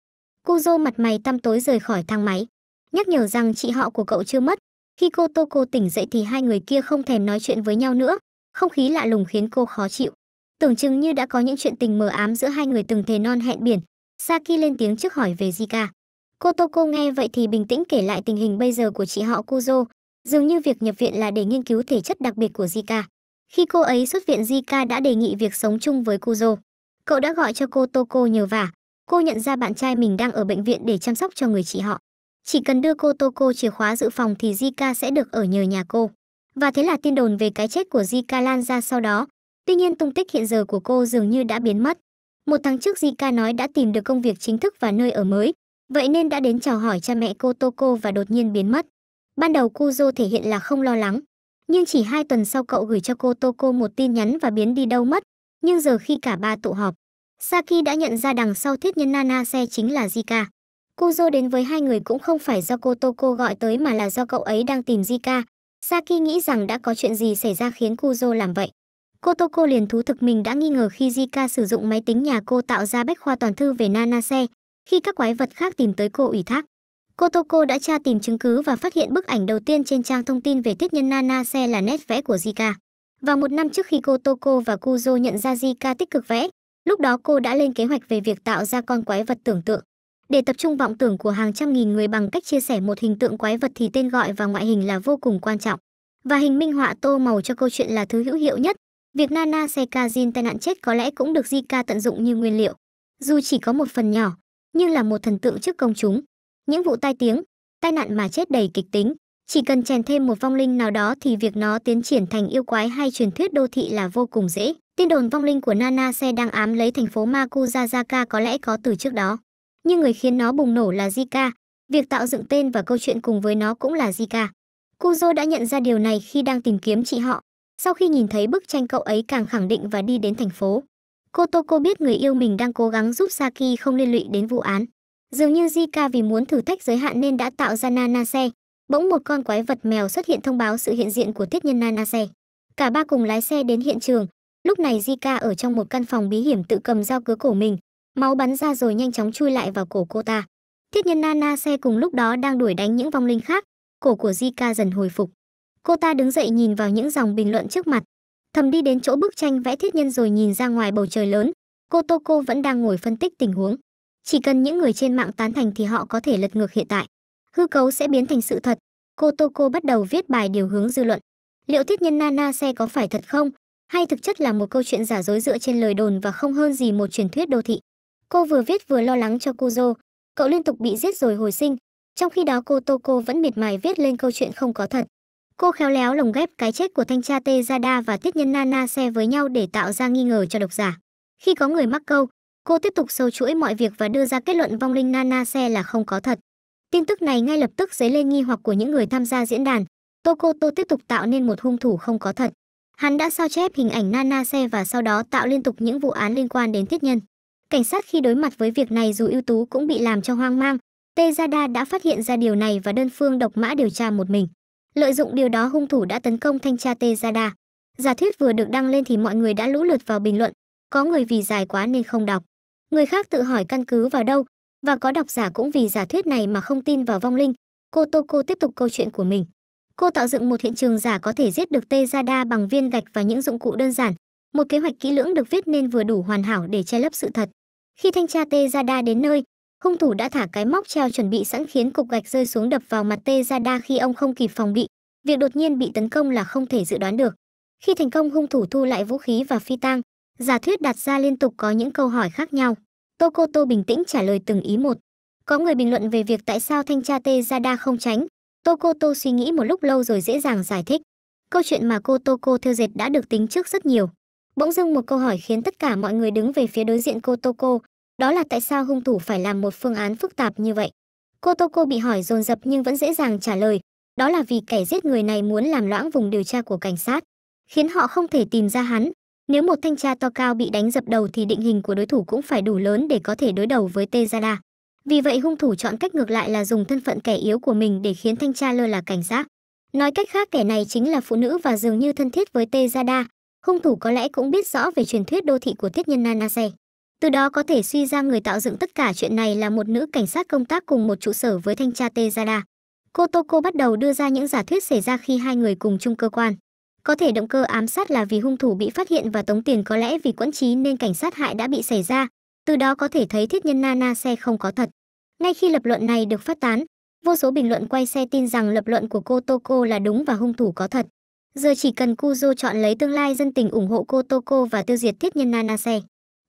[SPEAKER 1] Kuzo mặt mày tăm tối rời khỏi thang máy, nhắc nhở rằng chị họ của cậu chưa mất. Khi cô Toko tỉnh dậy thì hai người kia không thèm nói chuyện với nhau nữa, không khí lạ lùng khiến cô khó chịu. Tưởng chừng như đã có những chuyện tình mờ ám giữa hai người từng thề non hẹn biển. Saki lên tiếng trước hỏi về Zika. Kotoko nghe vậy thì bình tĩnh kể lại tình hình bây giờ của chị họ Kuzo. Dường như việc nhập viện là để nghiên cứu thể chất đặc biệt của Zika. Khi cô ấy xuất viện Zika đã đề nghị việc sống chung với Kuzo. Cậu đã gọi cho cô Toko nhờ vả. Cô nhận ra bạn trai mình đang ở bệnh viện để chăm sóc cho người chị họ. Chỉ cần đưa cô Toko chìa khóa dự phòng thì Zika sẽ được ở nhờ nhà cô. Và thế là tin đồn về cái chết của Zika lan ra sau đó, Tuy nhiên tung tích hiện giờ của cô dường như đã biến mất. Một tháng trước Jika nói đã tìm được công việc chính thức và nơi ở mới, vậy nên đã đến chào hỏi cha mẹ cô Toko và đột nhiên biến mất. Ban đầu Kuzo thể hiện là không lo lắng, nhưng chỉ hai tuần sau cậu gửi cho cô Toko một tin nhắn và biến đi đâu mất, nhưng giờ khi cả ba tụ họp, Saki đã nhận ra đằng sau thiết nhân Nanase chính là Jika. Kuzo đến với hai người cũng không phải do cô Toko gọi tới mà là do cậu ấy đang tìm Jika. Saki nghĩ rằng đã có chuyện gì xảy ra khiến Kuzo làm vậy. Kotoko liền thú thực mình đã nghi ngờ khi Jika sử dụng máy tính nhà cô tạo ra bách khoa toàn thư về Nanase, khi các quái vật khác tìm tới cô ủy thác. Kotoko đã tra tìm chứng cứ và phát hiện bức ảnh đầu tiên trên trang thông tin về tiết nhân Nanase là nét vẽ của Jika. Và một năm trước khi Kotoko và Kuzo nhận ra Jika tích cực vẽ, lúc đó cô đã lên kế hoạch về việc tạo ra con quái vật tưởng tượng. Để tập trung vọng tưởng của hàng trăm nghìn người bằng cách chia sẻ một hình tượng quái vật thì tên gọi và ngoại hình là vô cùng quan trọng. Và hình minh họa tô màu cho câu chuyện là thứ hữu hiệu nhất, Việc Nana Sekajin tai nạn chết có lẽ cũng được Jika tận dụng như nguyên liệu. Dù chỉ có một phần nhỏ, nhưng là một thần tượng trước công chúng. Những vụ tai tiếng, tai nạn mà chết đầy kịch tính, chỉ cần chèn thêm một vong linh nào đó thì việc nó tiến triển thành yêu quái hay truyền thuyết đô thị là vô cùng dễ. Tin đồn vong linh của Nana Se đang ám lấy thành phố Makuzazaka có lẽ có từ trước đó. Nhưng người khiến nó bùng nổ là Zika. Việc tạo dựng tên và câu chuyện cùng với nó cũng là Zika. Kuzo đã nhận ra điều này khi đang tìm kiếm chị họ, sau khi nhìn thấy bức tranh cậu ấy càng khẳng định và đi đến thành phố. Kotoko biết người yêu mình đang cố gắng giúp Saki không liên lụy đến vụ án. Dường như Zika vì muốn thử thách giới hạn nên đã tạo ra Nanase. Bỗng một con quái vật mèo xuất hiện thông báo sự hiện diện của tiết nhân Nanase. Cả ba cùng lái xe đến hiện trường. Lúc này Zika ở trong một căn phòng bí hiểm tự cầm dao cứa cổ mình. Máu bắn ra rồi nhanh chóng chui lại vào cổ cô ta. Thiết nhân Nanase cùng lúc đó đang đuổi đánh những vong linh khác. Cổ của Zika dần hồi phục cô ta đứng dậy nhìn vào những dòng bình luận trước mặt thầm đi đến chỗ bức tranh vẽ thiết nhân rồi nhìn ra ngoài bầu trời lớn cô Tô Cô vẫn đang ngồi phân tích tình huống chỉ cần những người trên mạng tán thành thì họ có thể lật ngược hiện tại hư cấu sẽ biến thành sự thật cô Tô Cô bắt đầu viết bài điều hướng dư luận liệu thiết nhân nana xe có phải thật không hay thực chất là một câu chuyện giả dối dựa trên lời đồn và không hơn gì một truyền thuyết đô thị cô vừa viết vừa lo lắng cho kuzo cậu liên tục bị giết rồi hồi sinh trong khi đó cô Tô Cô vẫn miệt mài viết lên câu chuyện không có thật Cô khéo léo lồng ghép cái chết của thanh tra Tê Zada và Tiết Nhân Nana xe với nhau để tạo ra nghi ngờ cho độc giả. Khi có người mắc câu, cô tiếp tục sâu chuỗi mọi việc và đưa ra kết luận vong linh Nana xe là không có thật. Tin tức này ngay lập tức dấy lên nghi hoặc của những người tham gia diễn đàn. Tokoto tiếp tục tạo nên một hung thủ không có thật. Hắn đã sao chép hình ảnh Nana xe và sau đó tạo liên tục những vụ án liên quan đến Tiết Nhân. Cảnh sát khi đối mặt với việc này dù ưu tú cũng bị làm cho hoang mang. Tezada đã phát hiện ra điều này và đơn phương độc mã điều tra một mình. Lợi dụng điều đó hung thủ đã tấn công thanh tra Tê Giả thuyết vừa được đăng lên thì mọi người đã lũ lượt vào bình luận, có người vì dài quá nên không đọc. Người khác tự hỏi căn cứ vào đâu, và có độc giả cũng vì giả thuyết này mà không tin vào vong linh. Cô Toko tiếp tục câu chuyện của mình. Cô tạo dựng một hiện trường giả có thể giết được Tê bằng viên gạch và những dụng cụ đơn giản. Một kế hoạch kỹ lưỡng được viết nên vừa đủ hoàn hảo để che lấp sự thật. Khi thanh tra Tê đến nơi, hung thủ đã thả cái móc treo chuẩn bị sẵn khiến cục gạch rơi xuống đập vào mặt tê ra đa khi ông không kịp phòng bị việc đột nhiên bị tấn công là không thể dự đoán được khi thành công hung thủ thu lại vũ khí và phi tang giả thuyết đặt ra liên tục có những câu hỏi khác nhau tokoto bình tĩnh trả lời từng ý một có người bình luận về việc tại sao thanh tra tê ra đa không tránh tokoto suy nghĩ một lúc lâu rồi dễ dàng giải thích câu chuyện mà cô toko theo dệt đã được tính trước rất nhiều bỗng dưng một câu hỏi khiến tất cả mọi người đứng về phía đối diện cô toko đó là tại sao hung thủ phải làm một phương án phức tạp như vậy. Cô Toko bị hỏi dồn dập nhưng vẫn dễ dàng trả lời, đó là vì kẻ giết người này muốn làm loãng vùng điều tra của cảnh sát, khiến họ không thể tìm ra hắn. Nếu một thanh tra to cao bị đánh dập đầu thì định hình của đối thủ cũng phải đủ lớn để có thể đối đầu với Tejada. Vì vậy hung thủ chọn cách ngược lại là dùng thân phận kẻ yếu của mình để khiến thanh tra lơ là cảnh giác. Nói cách khác kẻ này chính là phụ nữ và dường như thân thiết với Tejada. Hung thủ có lẽ cũng biết rõ về truyền thuyết đô thị của tiết nhân Nanase từ đó có thể suy ra người tạo dựng tất cả chuyện này là một nữ cảnh sát công tác cùng một trụ sở với thanh tra Tejada. Kotoko bắt đầu đưa ra những giả thuyết xảy ra khi hai người cùng chung cơ quan. Có thể động cơ ám sát là vì hung thủ bị phát hiện và tống tiền có lẽ vì quẫn trí nên cảnh sát hại đã bị xảy ra, từ đó có thể thấy thiết nhân Nana xe không có thật. Ngay khi lập luận này được phát tán, vô số bình luận quay xe tin rằng lập luận của Kotoko là đúng và hung thủ có thật. Giờ chỉ cần Kuzo chọn lấy tương lai dân tình ủng hộ Kotoko và tiêu diệt thiết nhân Nanase.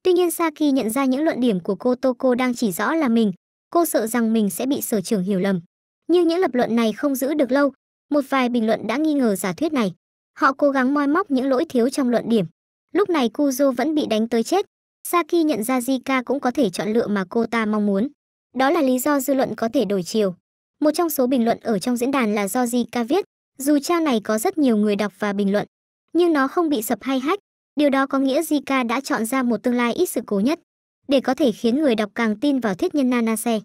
[SPEAKER 1] Tuy nhiên Saki nhận ra những luận điểm của cô Toko đang chỉ rõ là mình, cô sợ rằng mình sẽ bị sở trưởng hiểu lầm. Nhưng những lập luận này không giữ được lâu, một vài bình luận đã nghi ngờ giả thuyết này. Họ cố gắng moi móc những lỗi thiếu trong luận điểm. Lúc này Kuzo vẫn bị đánh tới chết. Saki nhận ra Jika cũng có thể chọn lựa mà cô ta mong muốn. Đó là lý do dư luận có thể đổi chiều. Một trong số bình luận ở trong diễn đàn là do Jika viết, dù trang này có rất nhiều người đọc và bình luận, nhưng nó không bị sập hay hack, Điều đó có nghĩa Zika đã chọn ra một tương lai ít sự cố nhất, để có thể khiến người đọc càng tin vào thiết nhân Nanase.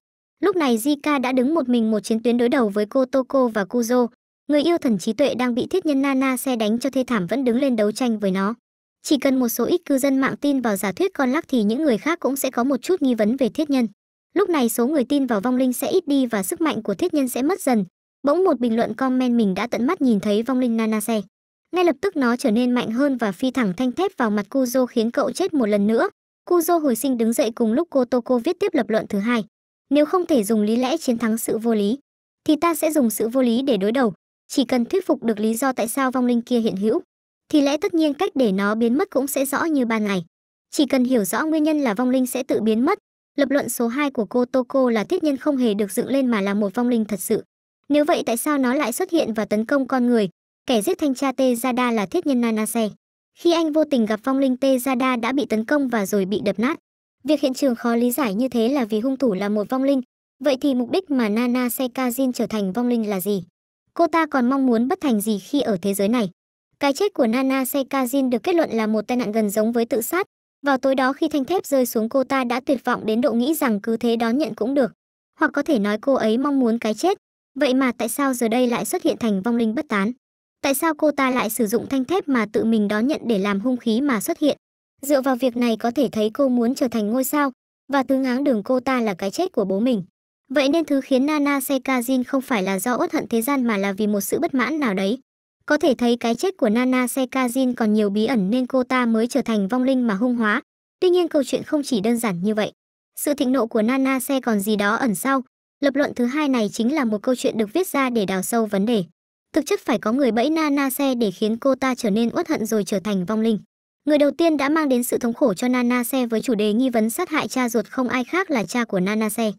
[SPEAKER 1] Lúc này Zika đã đứng một mình một chiến tuyến đối đầu với Kotoko và Kuzo, người yêu thần trí tuệ đang bị thiết nhân Nanase đánh cho thê thảm vẫn đứng lên đấu tranh với nó. Chỉ cần một số ít cư dân mạng tin vào giả thuyết con lắc thì những người khác cũng sẽ có một chút nghi vấn về thiết nhân. Lúc này số người tin vào vong linh sẽ ít đi và sức mạnh của thiết nhân sẽ mất dần. Bỗng một bình luận comment mình đã tận mắt nhìn thấy vong linh Nanase. Ngay lập tức nó trở nên mạnh hơn và phi thẳng thanh thép vào mặt Kuzo khiến cậu chết một lần nữa. Kuzo hồi sinh đứng dậy cùng lúc Kotoko viết tiếp lập luận thứ hai. Nếu không thể dùng lý lẽ chiến thắng sự vô lý, thì ta sẽ dùng sự vô lý để đối đầu. Chỉ cần thuyết phục được lý do tại sao vong linh kia hiện hữu, thì lẽ tất nhiên cách để nó biến mất cũng sẽ rõ như ban ngày. Chỉ cần hiểu rõ nguyên nhân là vong linh sẽ tự biến mất. Lập luận số 2 của Kotoko là thiết nhân không hề được dựng lên mà là một vong linh thật sự. Nếu vậy tại sao nó lại xuất hiện và tấn công con người? Kẻ giết thanh tra Tejada là thiết nhân Nanase. Khi anh vô tình gặp phong linh Tejada đã bị tấn công và rồi bị đập nát. Việc hiện trường khó lý giải như thế là vì hung thủ là một vong linh. Vậy thì mục đích mà Nana Sekajin trở thành vong linh là gì? Cô ta còn mong muốn bất thành gì khi ở thế giới này? Cái chết của Nana Sekajin được kết luận là một tai nạn gần giống với tự sát. Vào tối đó khi thanh thép rơi xuống cô ta đã tuyệt vọng đến độ nghĩ rằng cứ thế đón nhận cũng được. Hoặc có thể nói cô ấy mong muốn cái chết. Vậy mà tại sao giờ đây lại xuất hiện thành vong linh bất tán? tại sao cô ta lại sử dụng thanh thép mà tự mình đón nhận để làm hung khí mà xuất hiện. Dựa vào việc này có thể thấy cô muốn trở thành ngôi sao, và tứ ngáng đường cô ta là cái chết của bố mình. Vậy nên thứ khiến Nana Sekajin không phải là do uất hận thế gian mà là vì một sự bất mãn nào đấy. Có thể thấy cái chết của Nana Sekajin còn nhiều bí ẩn nên cô ta mới trở thành vong linh mà hung hóa. Tuy nhiên câu chuyện không chỉ đơn giản như vậy. Sự thịnh nộ của Nana Se còn gì đó ẩn sau. Lập luận thứ hai này chính là một câu chuyện được viết ra để đào sâu vấn đề. Thực chất phải có người bẫy Na Na Xe để khiến cô ta trở nên uất hận rồi trở thành vong linh. Người đầu tiên đã mang đến sự thống khổ cho Nana Se với chủ đề nghi vấn sát hại cha ruột không ai khác là cha của Nana Se.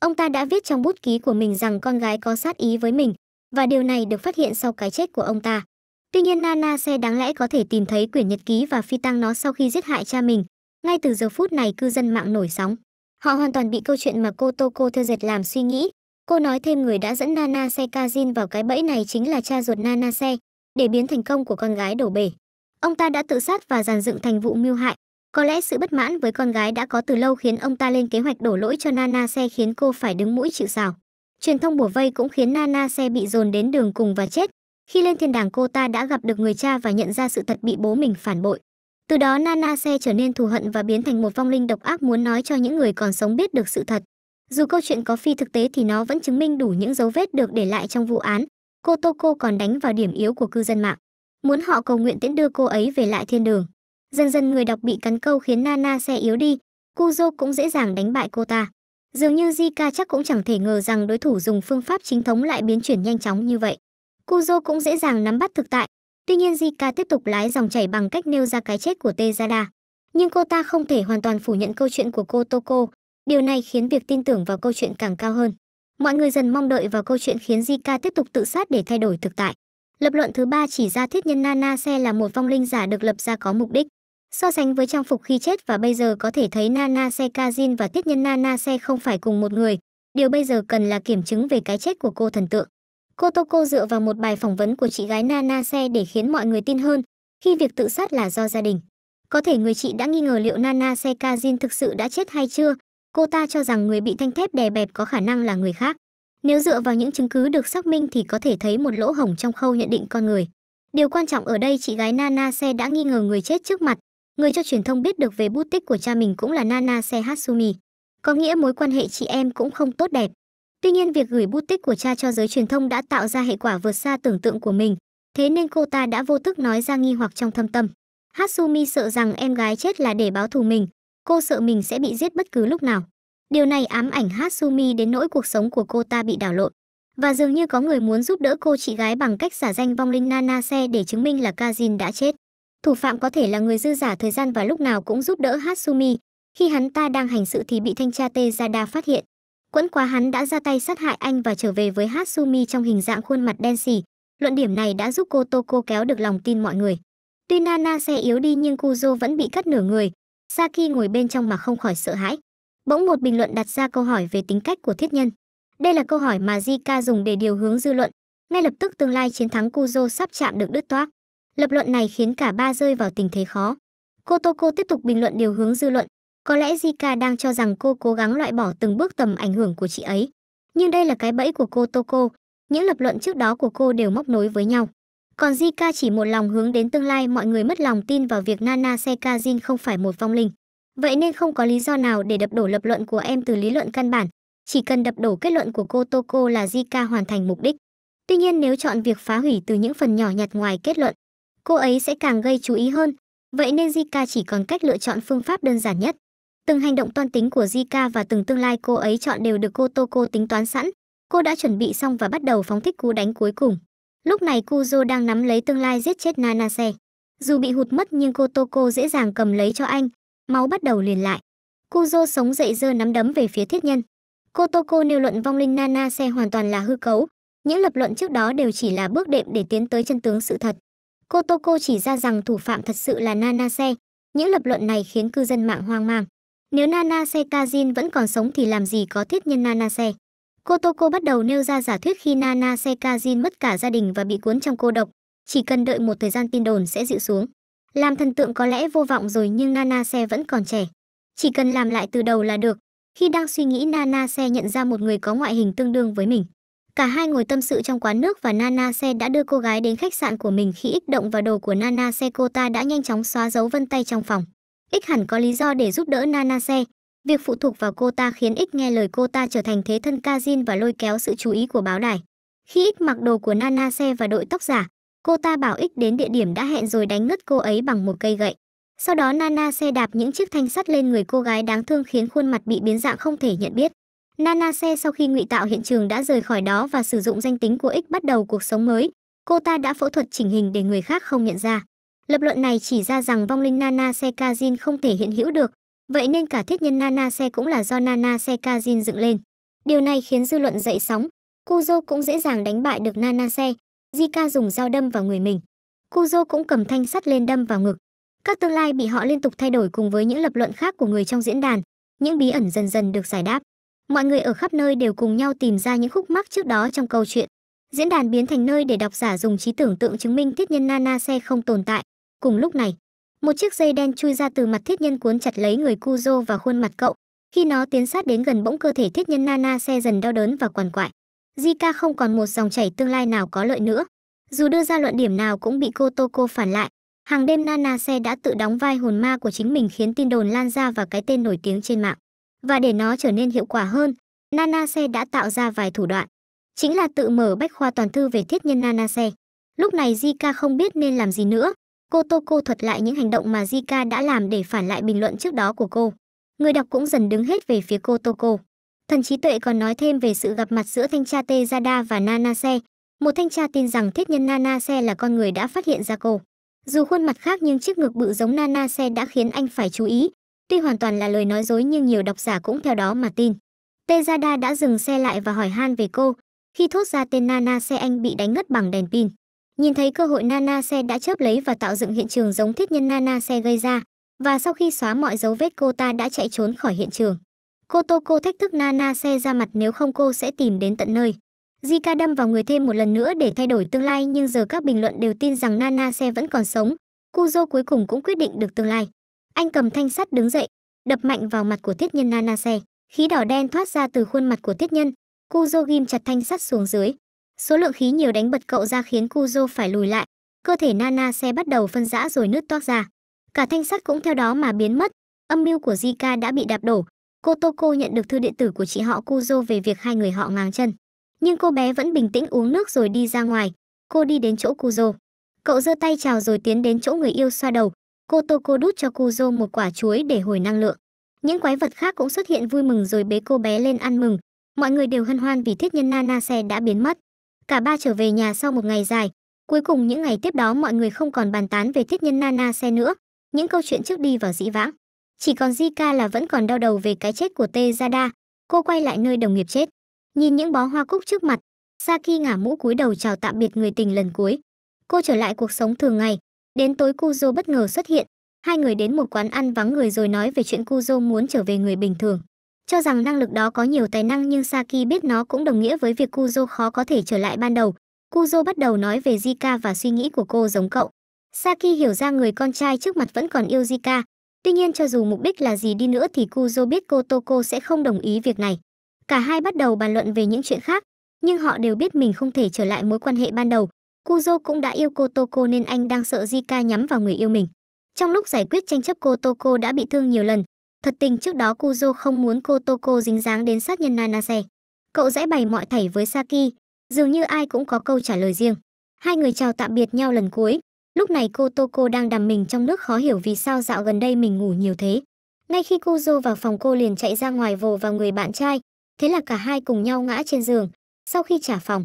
[SPEAKER 1] Ông ta đã viết trong bút ký của mình rằng con gái có sát ý với mình, và điều này được phát hiện sau cái chết của ông ta. Tuy nhiên Nana Se đáng lẽ có thể tìm thấy quyển nhật ký và phi tăng nó sau khi giết hại cha mình. Ngay từ giờ phút này cư dân mạng nổi sóng. Họ hoàn toàn bị câu chuyện mà cô Toko theo dệt làm suy nghĩ, Cô nói thêm người đã dẫn Nana Se Kazin vào cái bẫy này chính là cha ruột Nana Se, để biến thành công của con gái đổ bể. Ông ta đã tự sát và giàn dựng thành vụ mưu hại. Có lẽ sự bất mãn với con gái đã có từ lâu khiến ông ta lên kế hoạch đổ lỗi cho Nana Se khiến cô phải đứng mũi chịu sào. Truyền thông bùa vây cũng khiến Nana Se bị dồn đến đường cùng và chết. Khi lên thiên đàng cô ta đã gặp được người cha và nhận ra sự thật bị bố mình phản bội. Từ đó Nana Se trở nên thù hận và biến thành một vong linh độc ác muốn nói cho những người còn sống biết được sự thật. Dù câu chuyện có phi thực tế thì nó vẫn chứng minh đủ những dấu vết được để lại trong vụ án. Cô Toko còn đánh vào điểm yếu của cư dân mạng, muốn họ cầu nguyện tiễn đưa cô ấy về lại thiên đường. Dần dần người đọc bị cắn câu khiến Nana xe yếu đi, Kuzo cũng dễ dàng đánh bại cô ta. Dường như Zika chắc cũng chẳng thể ngờ rằng đối thủ dùng phương pháp chính thống lại biến chuyển nhanh chóng như vậy. Kuzo cũng dễ dàng nắm bắt thực tại, tuy nhiên Zika tiếp tục lái dòng chảy bằng cách nêu ra cái chết của Tejada. Nhưng cô ta không thể hoàn toàn phủ nhận câu chuyện của cô Toko, Điều này khiến việc tin tưởng vào câu chuyện càng cao hơn. Mọi người dần mong đợi vào câu chuyện khiến Zika tiếp tục tự sát để thay đổi thực tại. Lập luận thứ ba chỉ ra thiết nhân Nana Se là một vong linh giả được lập ra có mục đích. So sánh với trang phục khi chết và bây giờ có thể thấy Nana Se Kazin và thiết nhân Nana Se không phải cùng một người. Điều bây giờ cần là kiểm chứng về cái chết của cô thần tượng. Cô Toko dựa vào một bài phỏng vấn của chị gái Nana Se để khiến mọi người tin hơn khi việc tự sát là do gia đình. Có thể người chị đã nghi ngờ liệu Nana Se Kazin thực sự đã chết hay chưa, Cô ta cho rằng người bị thanh thép đè bẹp có khả năng là người khác. Nếu dựa vào những chứng cứ được xác minh thì có thể thấy một lỗ hổng trong khâu nhận định con người. Điều quan trọng ở đây chị gái Nana Se đã nghi ngờ người chết trước mặt. Người cho truyền thông biết được về bút tích của cha mình cũng là Nana Se Hatsumi. Có nghĩa mối quan hệ chị em cũng không tốt đẹp. Tuy nhiên việc gửi bút tích của cha cho giới truyền thông đã tạo ra hệ quả vượt xa tưởng tượng của mình. Thế nên cô ta đã vô thức nói ra nghi hoặc trong thâm tâm. Hatsumi sợ rằng em gái chết là để báo thù mình, cô sợ mình sẽ bị giết bất cứ lúc nào điều này ám ảnh hatsumi đến nỗi cuộc sống của cô ta bị đảo lộn và dường như có người muốn giúp đỡ cô chị gái bằng cách giả danh vong linh nanase để chứng minh là kazin đã chết thủ phạm có thể là người dư giả thời gian và lúc nào cũng giúp đỡ hatsumi khi hắn ta đang hành sự thì bị thanh tra tejada phát hiện quẫn quá hắn đã ra tay sát hại anh và trở về với hatsumi trong hình dạng khuôn mặt đen xì luận điểm này đã giúp cô toko kéo được lòng tin mọi người tuy nana xe yếu đi nhưng kuzo vẫn bị cắt nửa người Saki ngồi bên trong mà không khỏi sợ hãi. Bỗng một bình luận đặt ra câu hỏi về tính cách của thiết nhân. Đây là câu hỏi mà Jika dùng để điều hướng dư luận. Ngay lập tức tương lai chiến thắng Kuzo sắp chạm được đứt toác. Lập luận này khiến cả ba rơi vào tình thế khó. Kotoko tiếp tục bình luận điều hướng dư luận. Có lẽ Jika đang cho rằng cô cố gắng loại bỏ từng bước tầm ảnh hưởng của chị ấy. Nhưng đây là cái bẫy của Kotoko. Những lập luận trước đó của cô đều móc nối với nhau. Còn Jika chỉ một lòng hướng đến tương lai mọi người mất lòng tin vào việc Nana Sekajin không phải một vong linh. Vậy nên không có lý do nào để đập đổ lập luận của em từ lý luận căn bản. Chỉ cần đập đổ kết luận của cô Toko là Jika hoàn thành mục đích. Tuy nhiên nếu chọn việc phá hủy từ những phần nhỏ nhặt ngoài kết luận, cô ấy sẽ càng gây chú ý hơn. Vậy nên Jika chỉ còn cách lựa chọn phương pháp đơn giản nhất. Từng hành động toan tính của Jika và từng tương lai cô ấy chọn đều được cô Toko tính toán sẵn. Cô đã chuẩn bị xong và bắt đầu phóng thích cú đánh cuối cùng. Lúc này Kuzo đang nắm lấy tương lai giết chết Nanase. Dù bị hụt mất nhưng Kotoko dễ dàng cầm lấy cho anh, máu bắt đầu liền lại. Kuzo sống dậy dơ nắm đấm về phía thiết nhân. Kotoko nêu luận vong linh Nanase hoàn toàn là hư cấu, những lập luận trước đó đều chỉ là bước đệm để tiến tới chân tướng sự thật. Kotoko chỉ ra rằng thủ phạm thật sự là Nanase, những lập luận này khiến cư dân mạng hoang mang. Nếu Nanase Kazin vẫn còn sống thì làm gì có thiết nhân Nanase? Kotoko bắt đầu nêu ra giả thuyết khi Nana Sekajin mất cả gia đình và bị cuốn trong cô độc, chỉ cần đợi một thời gian tin đồn sẽ dịu xuống. Làm thần tượng có lẽ vô vọng rồi nhưng Nana Se vẫn còn trẻ. Chỉ cần làm lại từ đầu là được. Khi đang suy nghĩ Nana Se nhận ra một người có ngoại hình tương đương với mình. Cả hai ngồi tâm sự trong quán nước và Nana Se đã đưa cô gái đến khách sạn của mình khi ích động vào đồ của Nana Se cô ta đã nhanh chóng xóa dấu vân tay trong phòng. Ích hẳn có lý do để giúp đỡ Nana Se, Việc phụ thuộc vào cô ta khiến X nghe lời cô ta trở thành thế thân Kazin và lôi kéo sự chú ý của báo đài. Khi X mặc đồ của Nana xe và đội tóc giả, cô ta bảo X đến địa điểm đã hẹn rồi đánh ngất cô ấy bằng một cây gậy. Sau đó Nana xe đạp những chiếc thanh sắt lên người cô gái đáng thương khiến khuôn mặt bị biến dạng không thể nhận biết. Nana xe sau khi ngụy tạo hiện trường đã rời khỏi đó và sử dụng danh tính của X bắt đầu cuộc sống mới. Cô ta đã phẫu thuật chỉnh hình để người khác không nhận ra. Lập luận này chỉ ra rằng vong linh Nana xe Kazin không thể hiện hữu được, Vậy nên cả thiết nhân Nana Se cũng là do Nana Se Kazin dựng lên. Điều này khiến dư luận dậy sóng. Kuzo cũng dễ dàng đánh bại được Nana Se. Zika dùng dao đâm vào người mình. Kuzo cũng cầm thanh sắt lên đâm vào ngực. Các tương lai bị họ liên tục thay đổi cùng với những lập luận khác của người trong diễn đàn. Những bí ẩn dần dần được giải đáp. Mọi người ở khắp nơi đều cùng nhau tìm ra những khúc mắc trước đó trong câu chuyện. Diễn đàn biến thành nơi để độc giả dùng trí tưởng tượng chứng minh thiết nhân Nana Se không tồn tại. Cùng lúc này, một chiếc dây đen chui ra từ mặt thiết nhân cuốn chặt lấy người Cujo và khuôn mặt cậu. Khi nó tiến sát đến gần bỗng cơ thể thiết nhân Nana xe dần đau đớn và quằn quại. Jika không còn một dòng chảy tương lai nào có lợi nữa. Dù đưa ra luận điểm nào cũng bị Kotoko phản lại. Hàng đêm Nana xe đã tự đóng vai hồn ma của chính mình khiến tin đồn lan ra và cái tên nổi tiếng trên mạng. Và để nó trở nên hiệu quả hơn, Nana xe đã tạo ra vài thủ đoạn. Chính là tự mở bách khoa toàn thư về thiết nhân Nana xe. Lúc này Jika không biết nên làm gì nữa, Cô Toko thuật lại những hành động mà Zika đã làm để phản lại bình luận trước đó của cô. Người đọc cũng dần đứng hết về phía cô Toko. Thần trí tuệ còn nói thêm về sự gặp mặt giữa thanh tra Tejada và Nanase. Một thanh tra tin rằng thiết nhân Nanase là con người đã phát hiện ra cô. Dù khuôn mặt khác nhưng chiếc ngực bự giống Nanase đã khiến anh phải chú ý. Tuy hoàn toàn là lời nói dối nhưng nhiều độc giả cũng theo đó mà tin. Tejada đã dừng xe lại và hỏi han về cô. Khi thốt ra tên Nanase anh bị đánh ngất bằng đèn pin. Nhìn thấy cơ hội Nana Xe đã chớp lấy và tạo dựng hiện trường giống thiết nhân Nana Xe gây ra, và sau khi xóa mọi dấu vết cô ta đã chạy trốn khỏi hiện trường. Cô Toko thách thức Nana Xe ra mặt nếu không cô sẽ tìm đến tận nơi. Jika đâm vào người thêm một lần nữa để thay đổi tương lai nhưng giờ các bình luận đều tin rằng Nana Xe vẫn còn sống. Kuzo cuối cùng cũng quyết định được tương lai. Anh cầm thanh sắt đứng dậy, đập mạnh vào mặt của thiết nhân Nana Xe. Khí đỏ đen thoát ra từ khuôn mặt của thiết nhân. Kuzo ghim chặt thanh sắt xuống dưới. Số lượng khí nhiều đánh bật cậu ra khiến Kuzo phải lùi lại. Cơ thể Nana xe bắt đầu phân rã rồi nứt toác ra. Cả thanh sắt cũng theo đó mà biến mất. Âm mưu của Zika đã bị đạp đổ. Kotoko nhận được thư điện tử của chị họ Kuzo về việc hai người họ ngang chân. Nhưng cô bé vẫn bình tĩnh uống nước rồi đi ra ngoài. Cô đi đến chỗ Kuzo. Cậu giơ tay chào rồi tiến đến chỗ người yêu xoa đầu. Kotoko đút cho Kuzo một quả chuối để hồi năng lượng. Những quái vật khác cũng xuất hiện vui mừng rồi bế cô bé lên ăn mừng. Mọi người đều hân hoan vì thiết nhân Nana xe đã biến mất cả ba trở về nhà sau một ngày dài cuối cùng những ngày tiếp đó mọi người không còn bàn tán về thiết nhân nana xe nữa những câu chuyện trước đi vào dĩ vãng chỉ còn Zika là vẫn còn đau đầu về cái chết của Tê Cô quay lại nơi đồng nghiệp chết, nhìn những bó hoa cúc trước mặt, Saki ngả mũ cúi đầu chào tạm biệt người tình lần cuối. Cô trở lại cuộc sống thường ngày, đến tối Kuzo bất ngờ xuất hiện, hai người đến một quán ăn vắng người rồi nói về chuyện Kuzo muốn trở về người bình thường cho rằng năng lực đó có nhiều tài năng nhưng Saki biết nó cũng đồng nghĩa với việc Kuzo khó có thể trở lại ban đầu. Kuzo bắt đầu nói về Zika và suy nghĩ của cô giống cậu. Saki hiểu ra người con trai trước mặt vẫn còn yêu Zika. Tuy nhiên cho dù mục đích là gì đi nữa thì Kuzo biết cô Toko sẽ không đồng ý việc này. Cả hai bắt đầu bàn luận về những chuyện khác, nhưng họ đều biết mình không thể trở lại mối quan hệ ban đầu. Kuzo cũng đã yêu cô Toko nên anh đang sợ Zika nhắm vào người yêu mình. Trong lúc giải quyết tranh chấp cô Toko đã bị thương nhiều lần, Thật tình trước đó Kuzo không muốn Kotoko dính dáng đến sát nhân Nanase. Cậu dãy bày mọi thảy với Saki, dường như ai cũng có câu trả lời riêng. Hai người chào tạm biệt nhau lần cuối. Lúc này Kotoko đang đằm mình trong nước khó hiểu vì sao dạo gần đây mình ngủ nhiều thế. Ngay khi Kuzo vào phòng cô liền chạy ra ngoài vồ vào người bạn trai, thế là cả hai cùng nhau ngã trên giường. Sau khi trả phòng,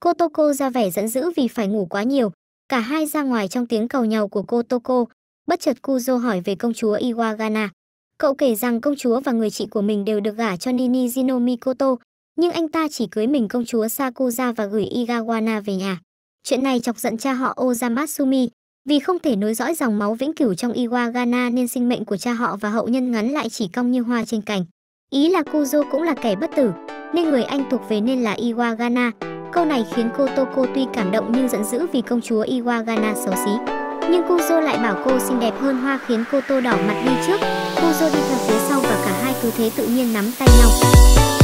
[SPEAKER 1] Kotoko ra vẻ giận dữ vì phải ngủ quá nhiều, cả hai ra ngoài trong tiếng cầu nhau của Kotoko. Bất chợt Kuzo hỏi về công chúa Iwagana. Cậu kể rằng công chúa và người chị của mình đều được gả cho Nini Jino Mikoto, nhưng anh ta chỉ cưới mình công chúa Sakura và gửi Igawana về nhà. Chuyện này chọc giận cha họ Ozamatsumi, vì không thể nối dõi dòng máu vĩnh cửu trong Iwagana nên sinh mệnh của cha họ và hậu nhân ngắn lại chỉ cong như hoa trên cành. Ý là Kuzo cũng là kẻ bất tử, nên người anh thuộc về nên là Iwagana. Câu này khiến cô Toko tuy cảm động nhưng giận dữ vì công chúa Iwagana xấu xí. Nhưng Kuzo lại bảo cô xinh đẹp hơn hoa khiến cô tô đỏ mặt đi trước đi theo phía sau và cả hai cứ thế tự nhiên nắm tay nhau.